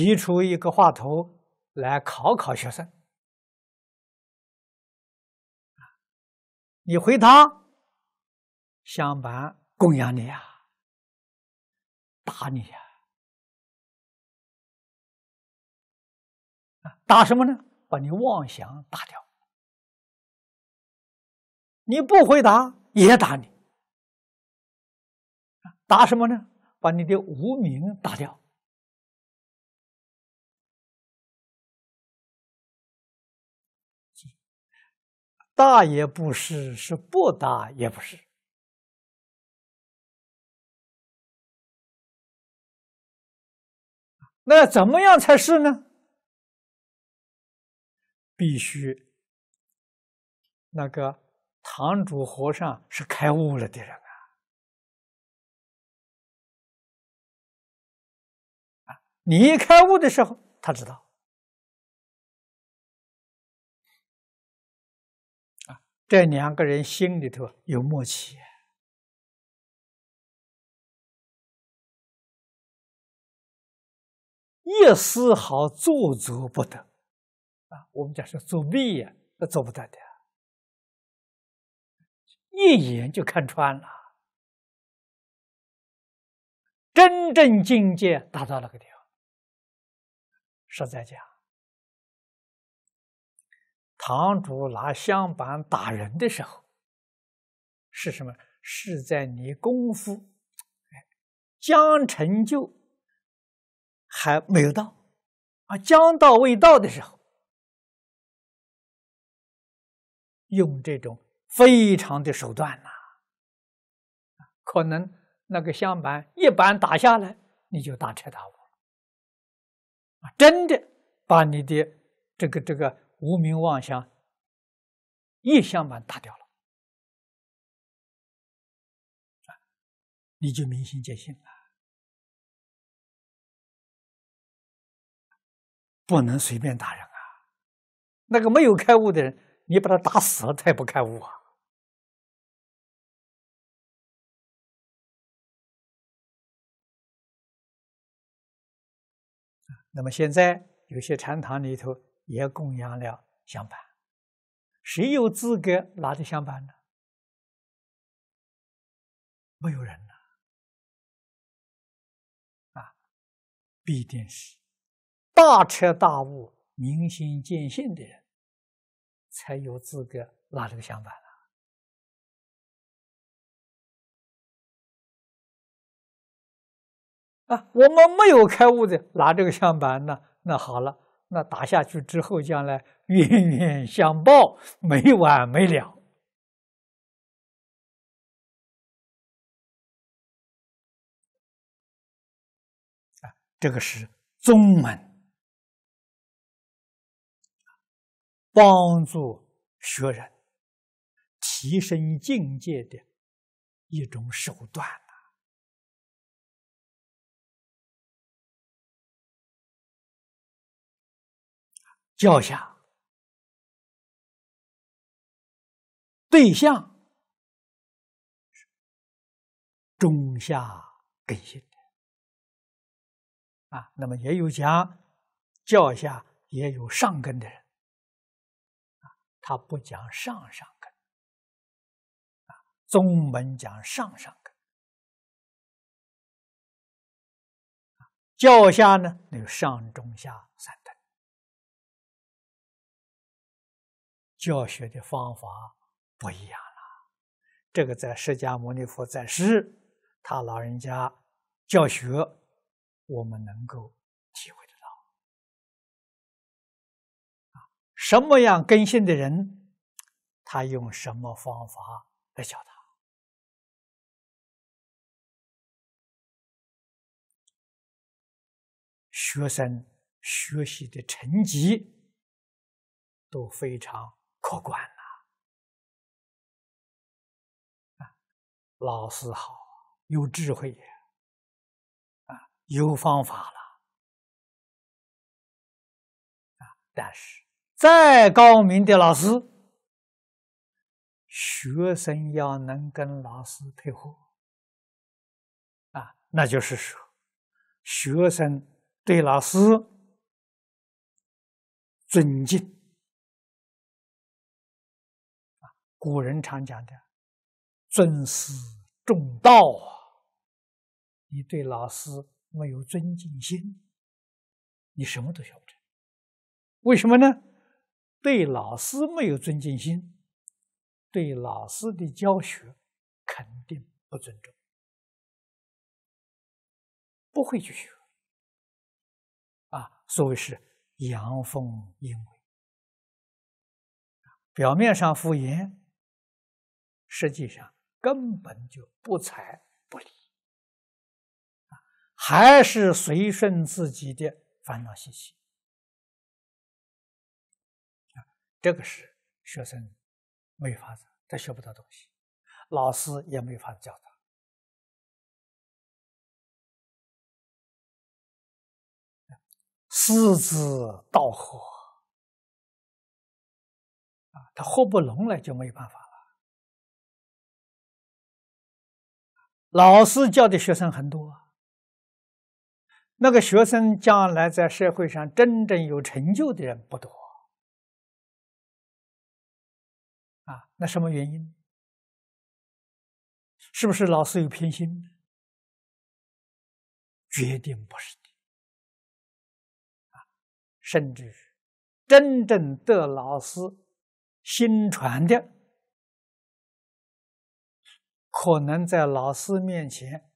提出一个话头来考考学生，你回答，相伴供养你呀，打你呀，啊，打什么呢？把你妄想打掉。你不回答也打你，打什么呢？把你的无名打掉。大也不是，是不大也不是。那怎么样才是呢？必须那个堂主和尚是开悟了的人啊！你一开悟的时候，他知道。这两个人心里头有默契，一丝毫做足不得啊！我们讲是作弊呀，那做不到的。一眼就看穿了，真正境界达到那个地方，实在讲。堂主拿香板打人的时候，是什么？是在你功夫将成就还没有到，啊，将到未到的时候，用这种非常的手段呐，可能那个香板一板打下来，你就大彻大悟了，啊，真的把你的这个这个。无名妄想，一枪把打掉了，你就明心见性了。不能随便打人啊，那个没有开悟的人，你把他打死了，他也不开悟啊。那么现在有些禅堂里头。也供养了香板，谁有资格拿这个香板呢？没有人了，啊，必定是大彻大悟、明心见性的人，才有资格拿这个香板了。啊，我们没有开悟的拿这个香板呢？那好了。那打下去之后，将来冤冤相报，没完没了。啊，这个是宗门帮助学人提升境界的一种手段。教下对象中下根性的啊，那么也有讲教下也有上根的人啊，他不讲上上根啊，宗门讲上上根教下呢有上中下三。教学的方法不一样了，这个在释迦牟尼佛在世，他老人家教学，我们能够体会得到。啊，什么样根性的人，他用什么方法来教他？学生学习的成绩都非常。不管了，啊，老师好，有智慧，啊，有方法了，啊，但是再高明的老师，学生要能跟老师配合，啊，那就是说，学生对老师尊敬。古人常讲的“尊师重道”，啊，你对老师没有尊敬心，你什么都学不成。为什么呢？对老师没有尊敬心，对老师的教学肯定不尊重，不会去学。啊，所谓是“阳奉阴违”，表面上敷衍。实际上根本就不睬不理，啊，还是随顺自己的烦恼习气，啊，这个是学生没法子，他学不到东西，老师也没法教他，狮子盗合啊，他合不拢了就没有办法。老师教的学生很多，那个学生将来在社会上真正有成就的人不多，啊，那什么原因？是不是老师有偏心？绝对不是的，啊，甚至真正得老师心传的。可能在老师面前，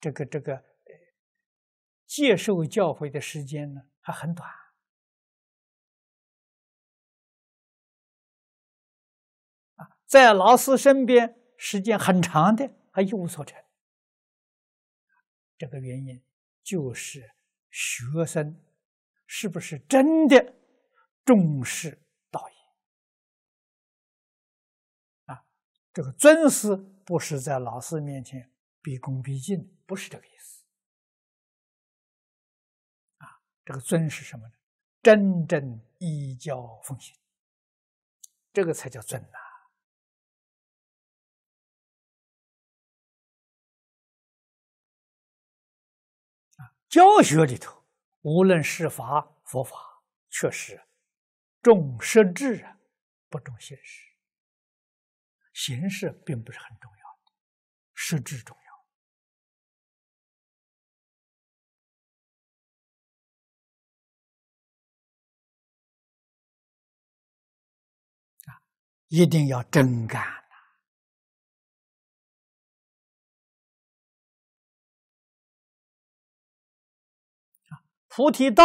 这个这个接受教诲的时间呢还很短啊，在老师身边时间很长的还一无所成。这个原因就是学生是不是真的重视。这个尊师不是在老师面前毕恭毕敬，不是这个意思。啊，这个尊是什么呢？真正依教奉行，这个才叫尊呐！啊，教学里头，无论是法佛法，确实重实质啊，不重现实。形式并不是很重要的，实质重要啊！一定要真干啊！菩提道，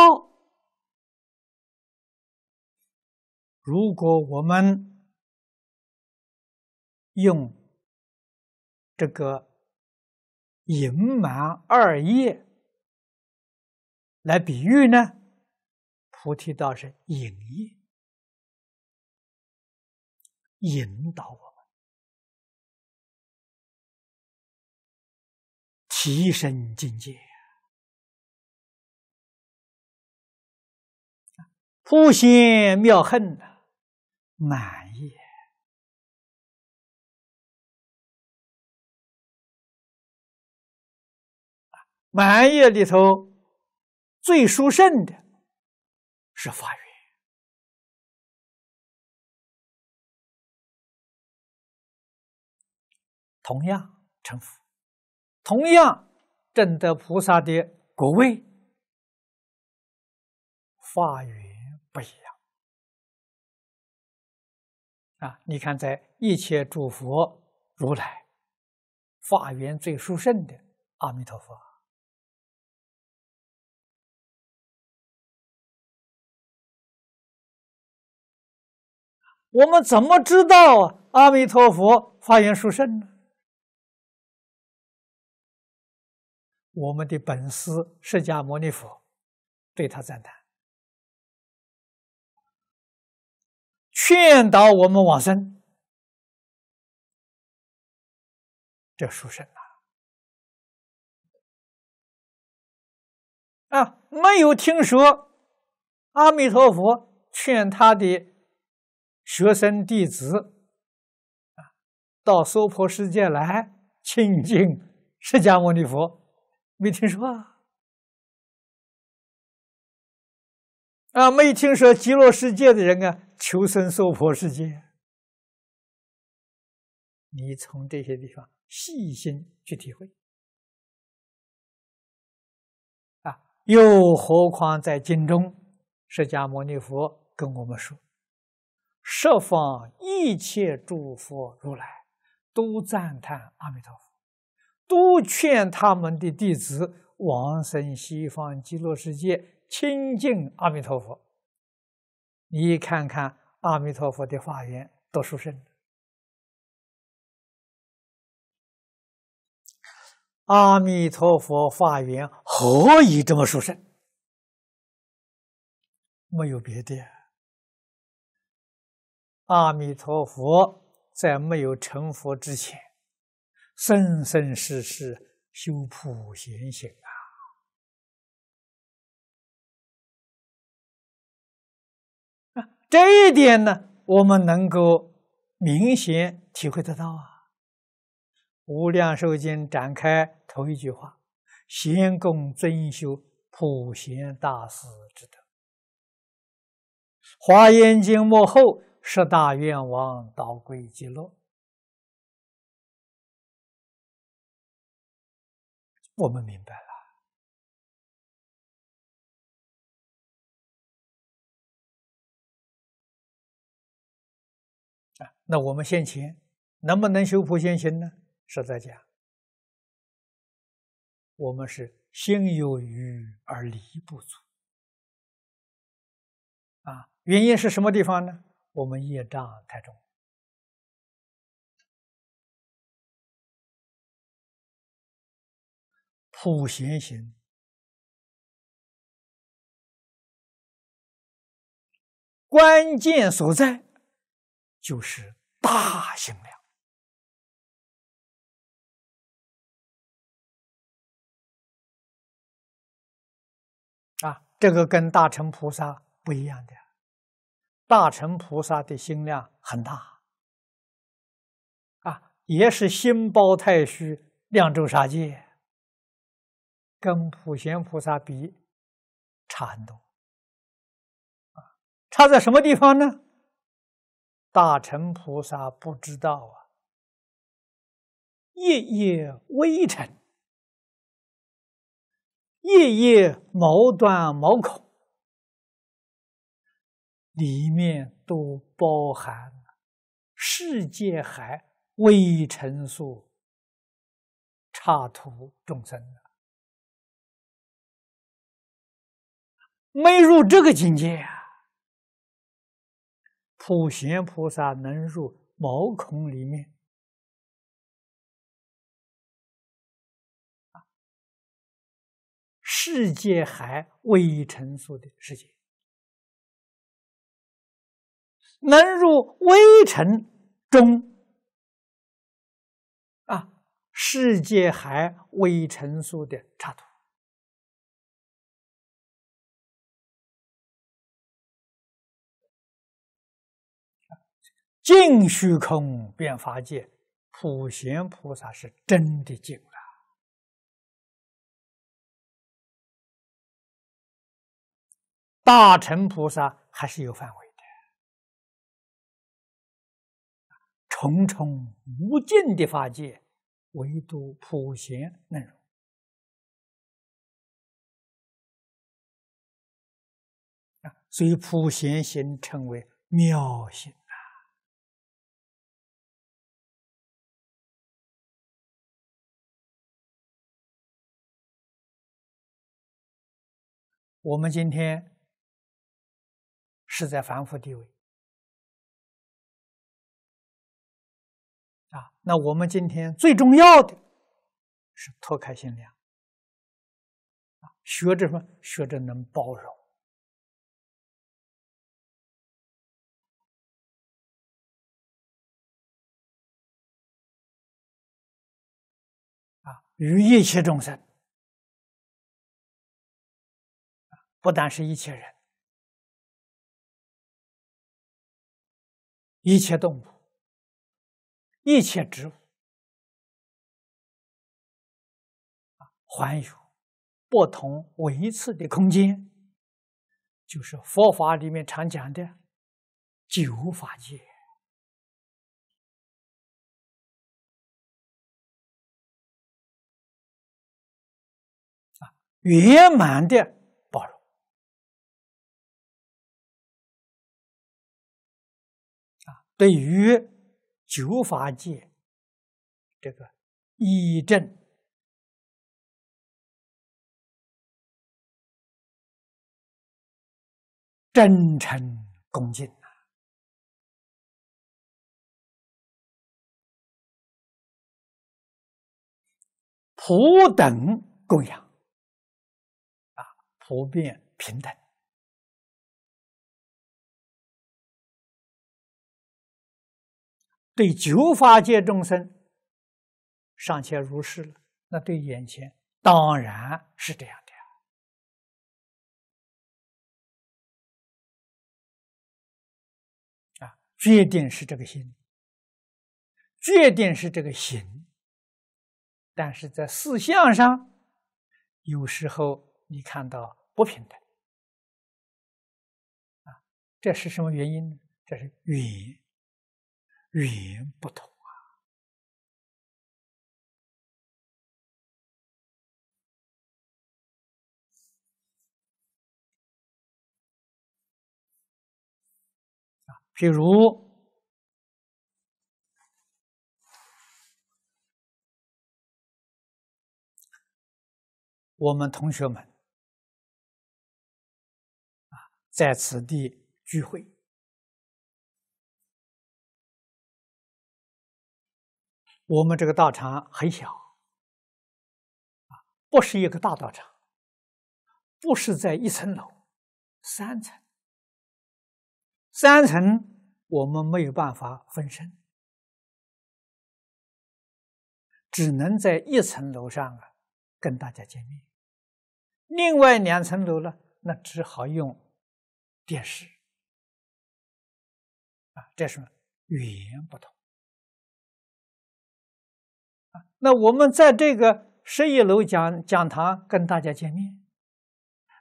如果我们。用这个“盈满二业”来比喻呢，菩提道是引业，引导我们提升境界，福心妙恨呢，满意。满月里头，最殊胜的是法缘，同样成佛，同样证得菩萨的果位，法缘不一样啊！你看，在一切诸佛如来，法缘最殊胜的阿弥陀佛。我们怎么知道阿弥陀佛，发愿殊胜呢？我们的本师释迦牟尼佛对他赞叹，劝导我们往生，这殊胜啊！啊，没有听说阿弥陀佛劝他的。学生弟子啊，到娑婆世界来亲近释迦牟尼佛，没听说啊，没听说极乐世界的人啊，求生娑婆世界。你从这些地方细心去体会啊，又何况在经中，释迦牟尼佛跟我们说。十方一切诸佛如来，都赞叹阿弥陀佛，都劝他们的弟子往生西方极乐世界，亲近阿弥陀佛。你看看阿弥陀佛的法缘多殊胜，阿弥陀佛法缘何以这么殊胜？没有别的。阿弥陀佛，在没有成佛之前，生生世世修普贤行啊！这一点呢，我们能够明显体会得到啊。《无量寿经》展开头一句话：“先供尊修普贤大师之德。”《华严经》末后。十大愿望导归极乐，我们明白了啊。那我们现前能不能修普现行呢？实在讲，我们是心有余而力不足啊。原因是什么地方呢？我们业障太重，普贤行关键所在就是大行量啊，这个跟大乘菩萨不一样的。大乘菩萨的心量很大，啊，也是心包太虚，量周沙界，跟普贤菩萨比差很多，啊，差在什么地方呢？大乘菩萨不知道啊，夜夜微尘，夜夜毛端毛孔。里面都包含世界海微尘数刹土众生，没入这个境界啊！普贤菩萨能入毛孔里面，世界海微尘数的世界。能入微尘中，啊，世界还微尘数的差度，净虚空遍法界，普贤菩萨是真的净了，大乘菩萨还是有范围。重重无尽的法界，唯独普贤能容啊，所以普贤心成为妙心啊。我们今天是在凡夫地位。那我们今天最重要的是拓开心量啊，学着说，学着能包容啊，与一切众生，不单是一切人，一切动物。一切植物啊，还有不同维次的空间，就是佛法里面常讲的九法界圆满的包容啊，对于。九法界，这个一正真诚恭敬啊，普等供养啊，普遍平等。对九法界众生尚且如是了，那对眼前当然是这样的啊！决定是这个心，决定是这个心，但是在四相上，有时候你看到不平等这是什么原因呢？这是原因。语言不同啊！比如我们同学们啊，在此地聚会。我们这个道场很小，啊，不是一个大道场，不是在一层楼，三层，三层我们没有办法分身，只能在一层楼上啊跟大家见面，另外两层楼呢，那只好用电视，啊，这是语言不同。那我们在这个十一楼讲讲堂跟大家见面，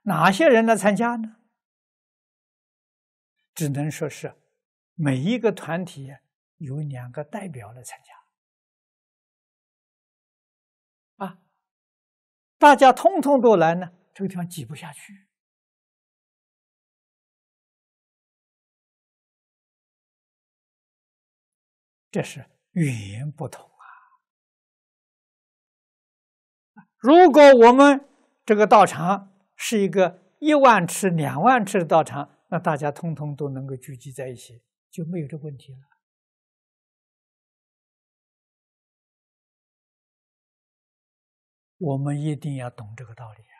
哪些人来参加呢？只能说是每一个团体有两个代表来参加，啊，大家通通都来呢，这个地方挤不下去。这是语言不同。如果我们这个道场是一个一万尺、两万尺的道场，那大家通通都能够聚集在一起，就没有这问题了。我们一定要懂这个道理啊！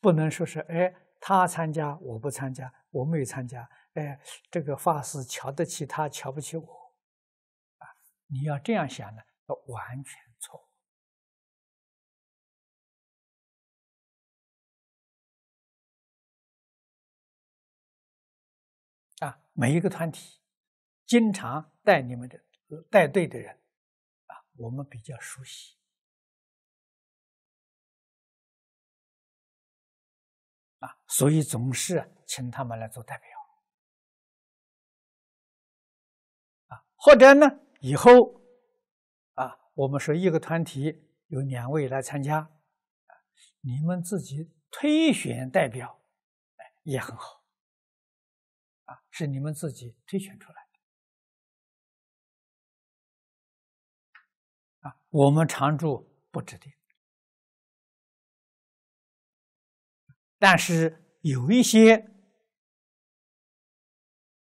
不能说是哎，他参加，我不参加，我没有参加，哎，这个法师瞧得起他，瞧不起我，啊！你要这样想呢，完全。每一个团体经常带你们的带队的人啊，我们比较熟悉啊，所以总是请他们来做代表啊，或者呢，以后啊，我们说一个团体，有两位来参加，你们自己推选代表，哎，也很好。是你们自己推选出来的啊，我们常住不指定，但是有一些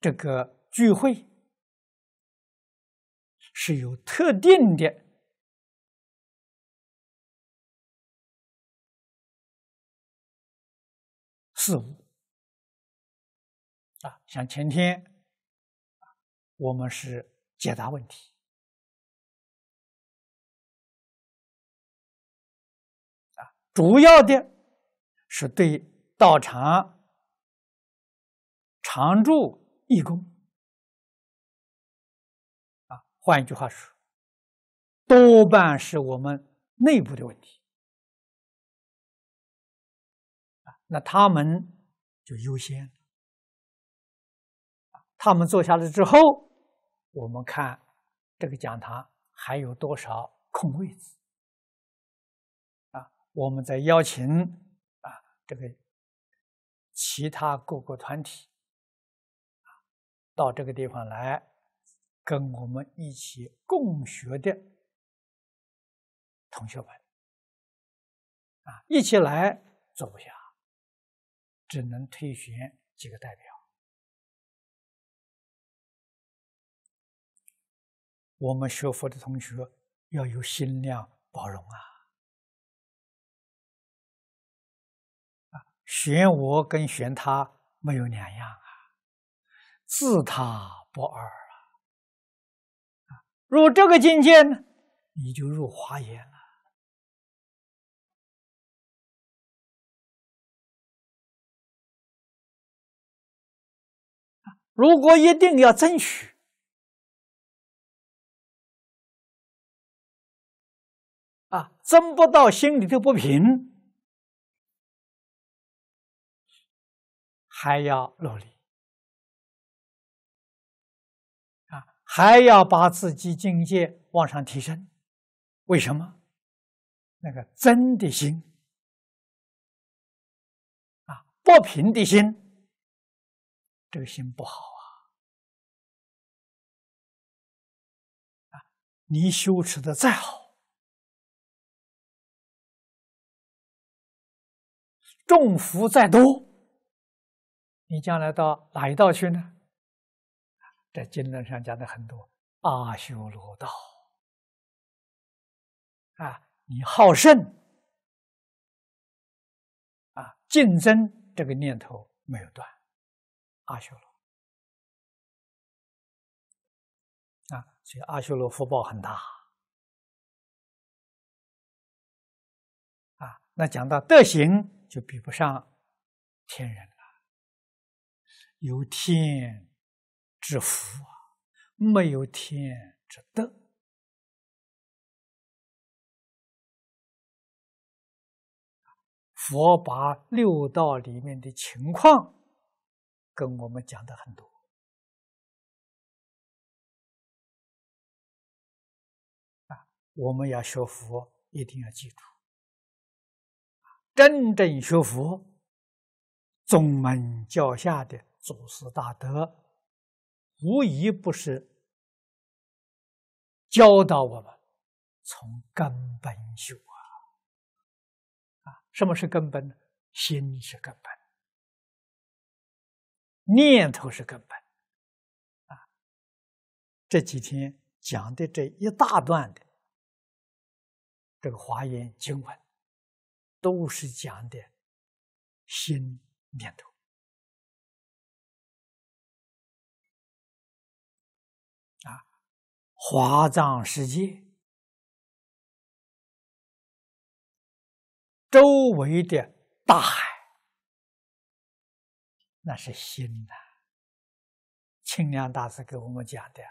这个聚会是有特定的事物。像前天，我们是解答问题啊，主要的是对到场常驻义工啊，换一句话说，多半是我们内部的问题那他们就优先。他们坐下来之后，我们看这个讲堂还有多少空位子啊？我们再邀请啊这个其他各个团体啊到这个地方来跟我们一起共学的同学们啊，一起来坐不下，只能推选几个代表。我们学佛的同学要有心量包容啊！啊，玄我跟玄他没有两样啊，自他不二啊。入这个境界呢，你就入华严了。如果一定要争取。争不到心里头不平，还要努力啊！还要把自己境界往上提升。为什么？那个真的心啊，不平的心，这个心不好啊！啊，你修持的再好。众福再多，你将来到哪一道去呢？在经论上讲的很多，阿修罗道啊，你好胜啊，竞争这个念头没有断，阿修罗啊，所以阿修罗福报很大啊。那讲到德行。就比不上天人了，有天之福啊，没有天之德。佛把六道里面的情况跟我们讲的很多我们要学佛，一定要记住。认真学佛，宗门教下的祖师大德，无一不是教导我们从根本修啊！啊，什么是根本呢？心是根本，念头是根本。啊，这几天讲的这一大段的这个华严经文。都是讲的心念头啊，华藏世界周围的大海，那是心呐。清凉大师给我们讲的，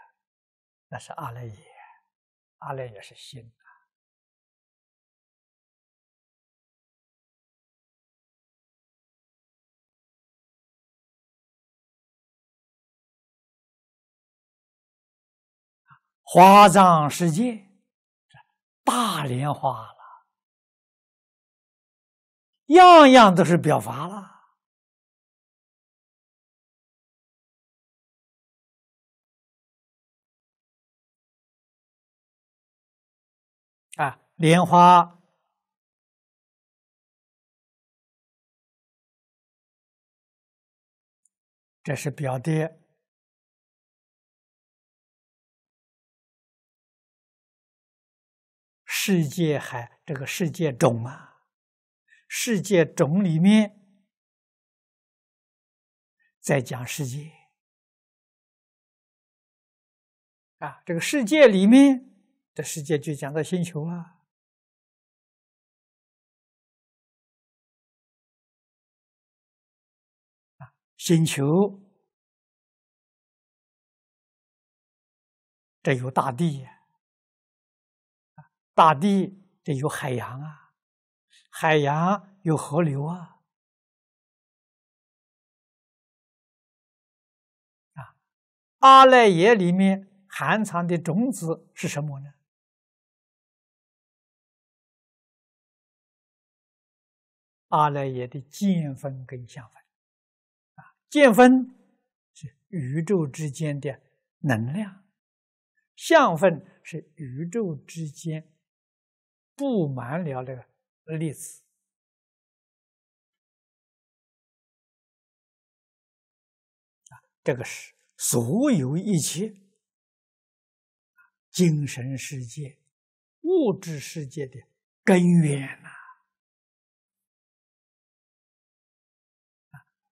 那是阿赖耶，阿赖耶是心。花藏世界，大莲花了，样样都是表法了。啊，莲花，这是表的。世界还这个世界中啊，世界种里面在讲世界啊，这个世界里面的世界就讲到星球啊，星球这有大地呀。大地这有海洋啊，海洋有河流啊，啊，阿赖耶里面含藏的种子是什么呢？阿赖耶的见分跟相分，啊，见分是宇宙之间的能量，相分是宇宙之间。布满了个例子啊，这个是所有一切精神世界、物质世界的根源呐，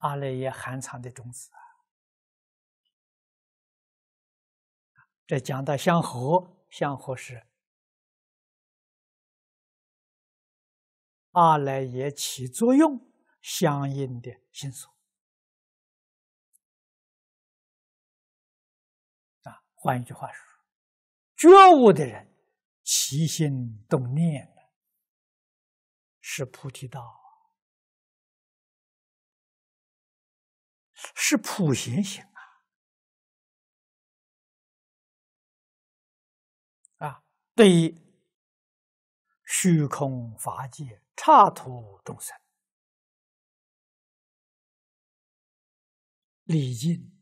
阿赖耶含藏的种子啊。这讲到相合，相合是。二来也起作用，相应的因素。啊，换一句话说，觉悟的人起心动念是菩提道，是普贤行啊！啊，对于虚空法界。刹土众生，礼敬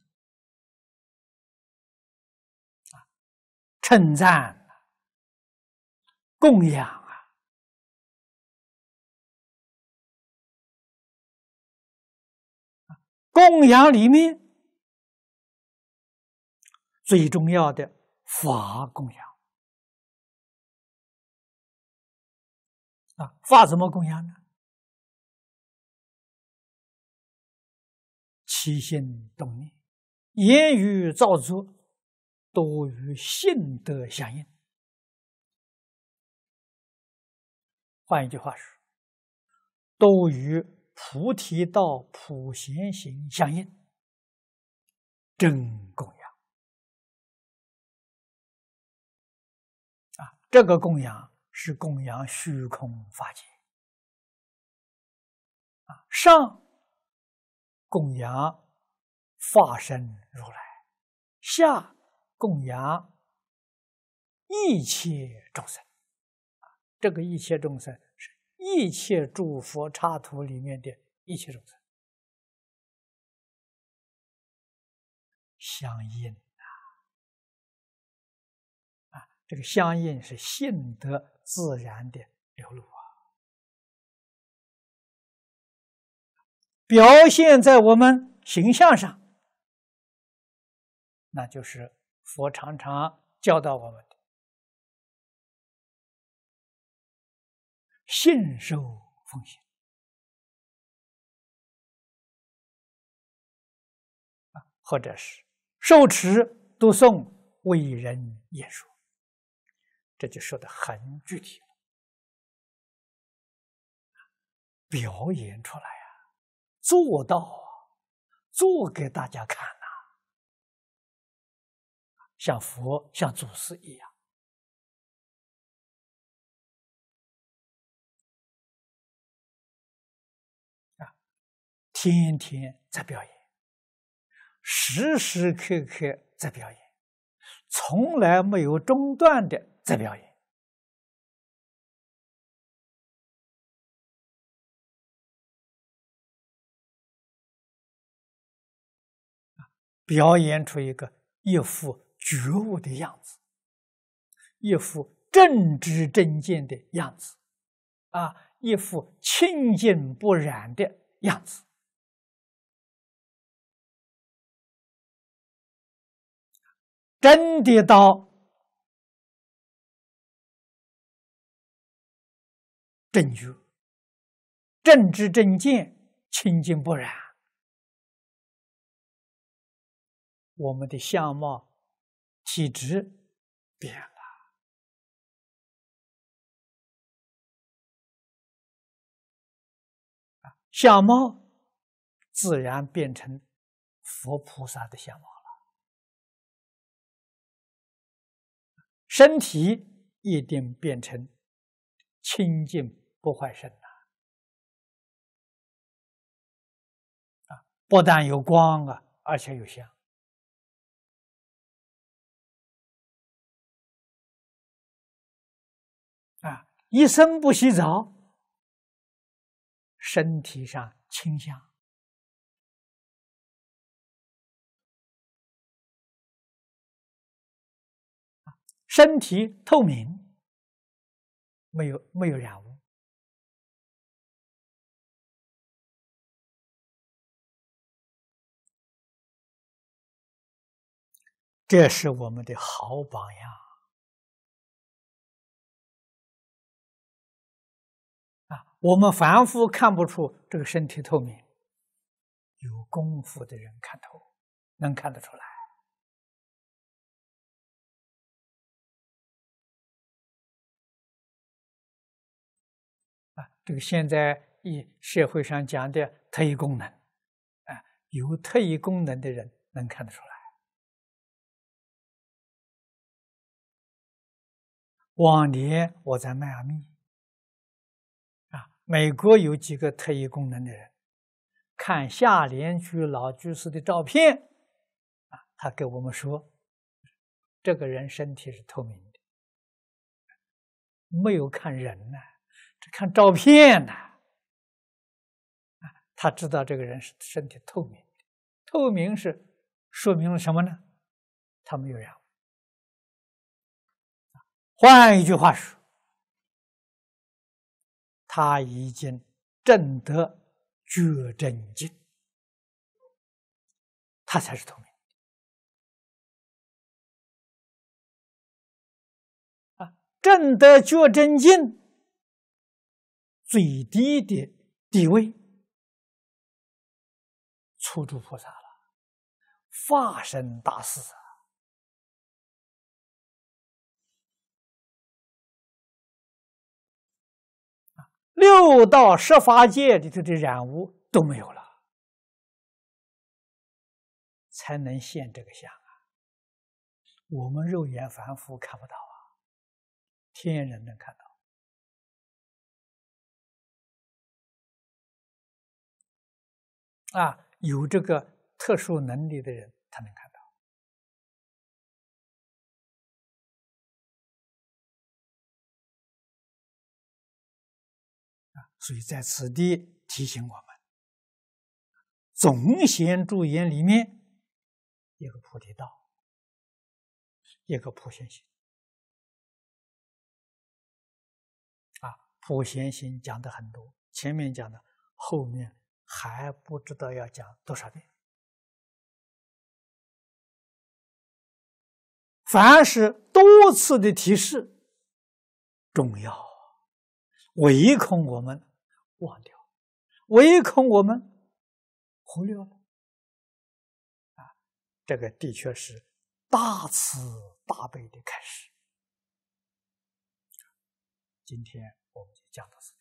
啊，称赞供养啊，供养里面最重要的法供养。啊，发什么供养呢？起心动念，言语造作，都与性德相应。换一句话说，都与菩提道普贤行相应，真供养。啊，这个供养。是供养虚空法界，啊上供养法身如来，下供养一切众生，啊这个一切众生是一切诸佛刹土里面的一切众生相应啊，啊这个相应是信德。自然的流露啊，表现在我们形象上，那就是佛常常教导我们的：信受奉行或者是受持读诵为人演说。这就说的很具体了，表演出来啊，做到，啊，做给大家看呐，像佛像祖师一样天天在表演，时时刻刻在表演，从来没有中断的。在表演，表演出一个一副觉悟的样子，一副正直正见的样子，啊，一副清净不染的样子，真的到。正觉，正知正见，清净不染。我们的相貌、体质变了相貌自然变成佛菩萨的相貌了，身体一定变成清净。不坏身呐！啊，不但有光啊，而且有香啊！一生不洗澡，身体上清香，身体透明，没有没有染污。这是我们的好榜样啊！我们凡夫看不出这个身体透明，有功夫的人看透，能看得出来啊！这个现在一社会上讲的特异功能，啊，有特异功能的人能看得出来。往年我在迈阿密，啊，美国有几个特异功能的人，看下联区老居士的照片，啊，他给我们说，这个人身体是透明的，没有看人呢，只看照片呢，啊，他知道这个人是身体透明的，透明是说明了什么呢？他没有染。换一句话说，他已经证得觉真经，他才是通明啊！证得觉真经最低的地位，初住菩萨了，法身大士啊！六道十法界里头的染污都没有了，才能现这个相啊！我们肉眼凡夫看不到啊，天人能看到啊，有这个特殊能力的人。所以在此地提醒我们，《总贤注言》里面一个菩提道，一个普贤行。啊，普贤行讲的很多，前面讲的，后面还不知道要讲多少遍。凡是多次的提示，重要，唯恐我们。忘掉，唯恐我们忽略了啊！这个的确是大慈大悲的开始。今天我们就讲到此。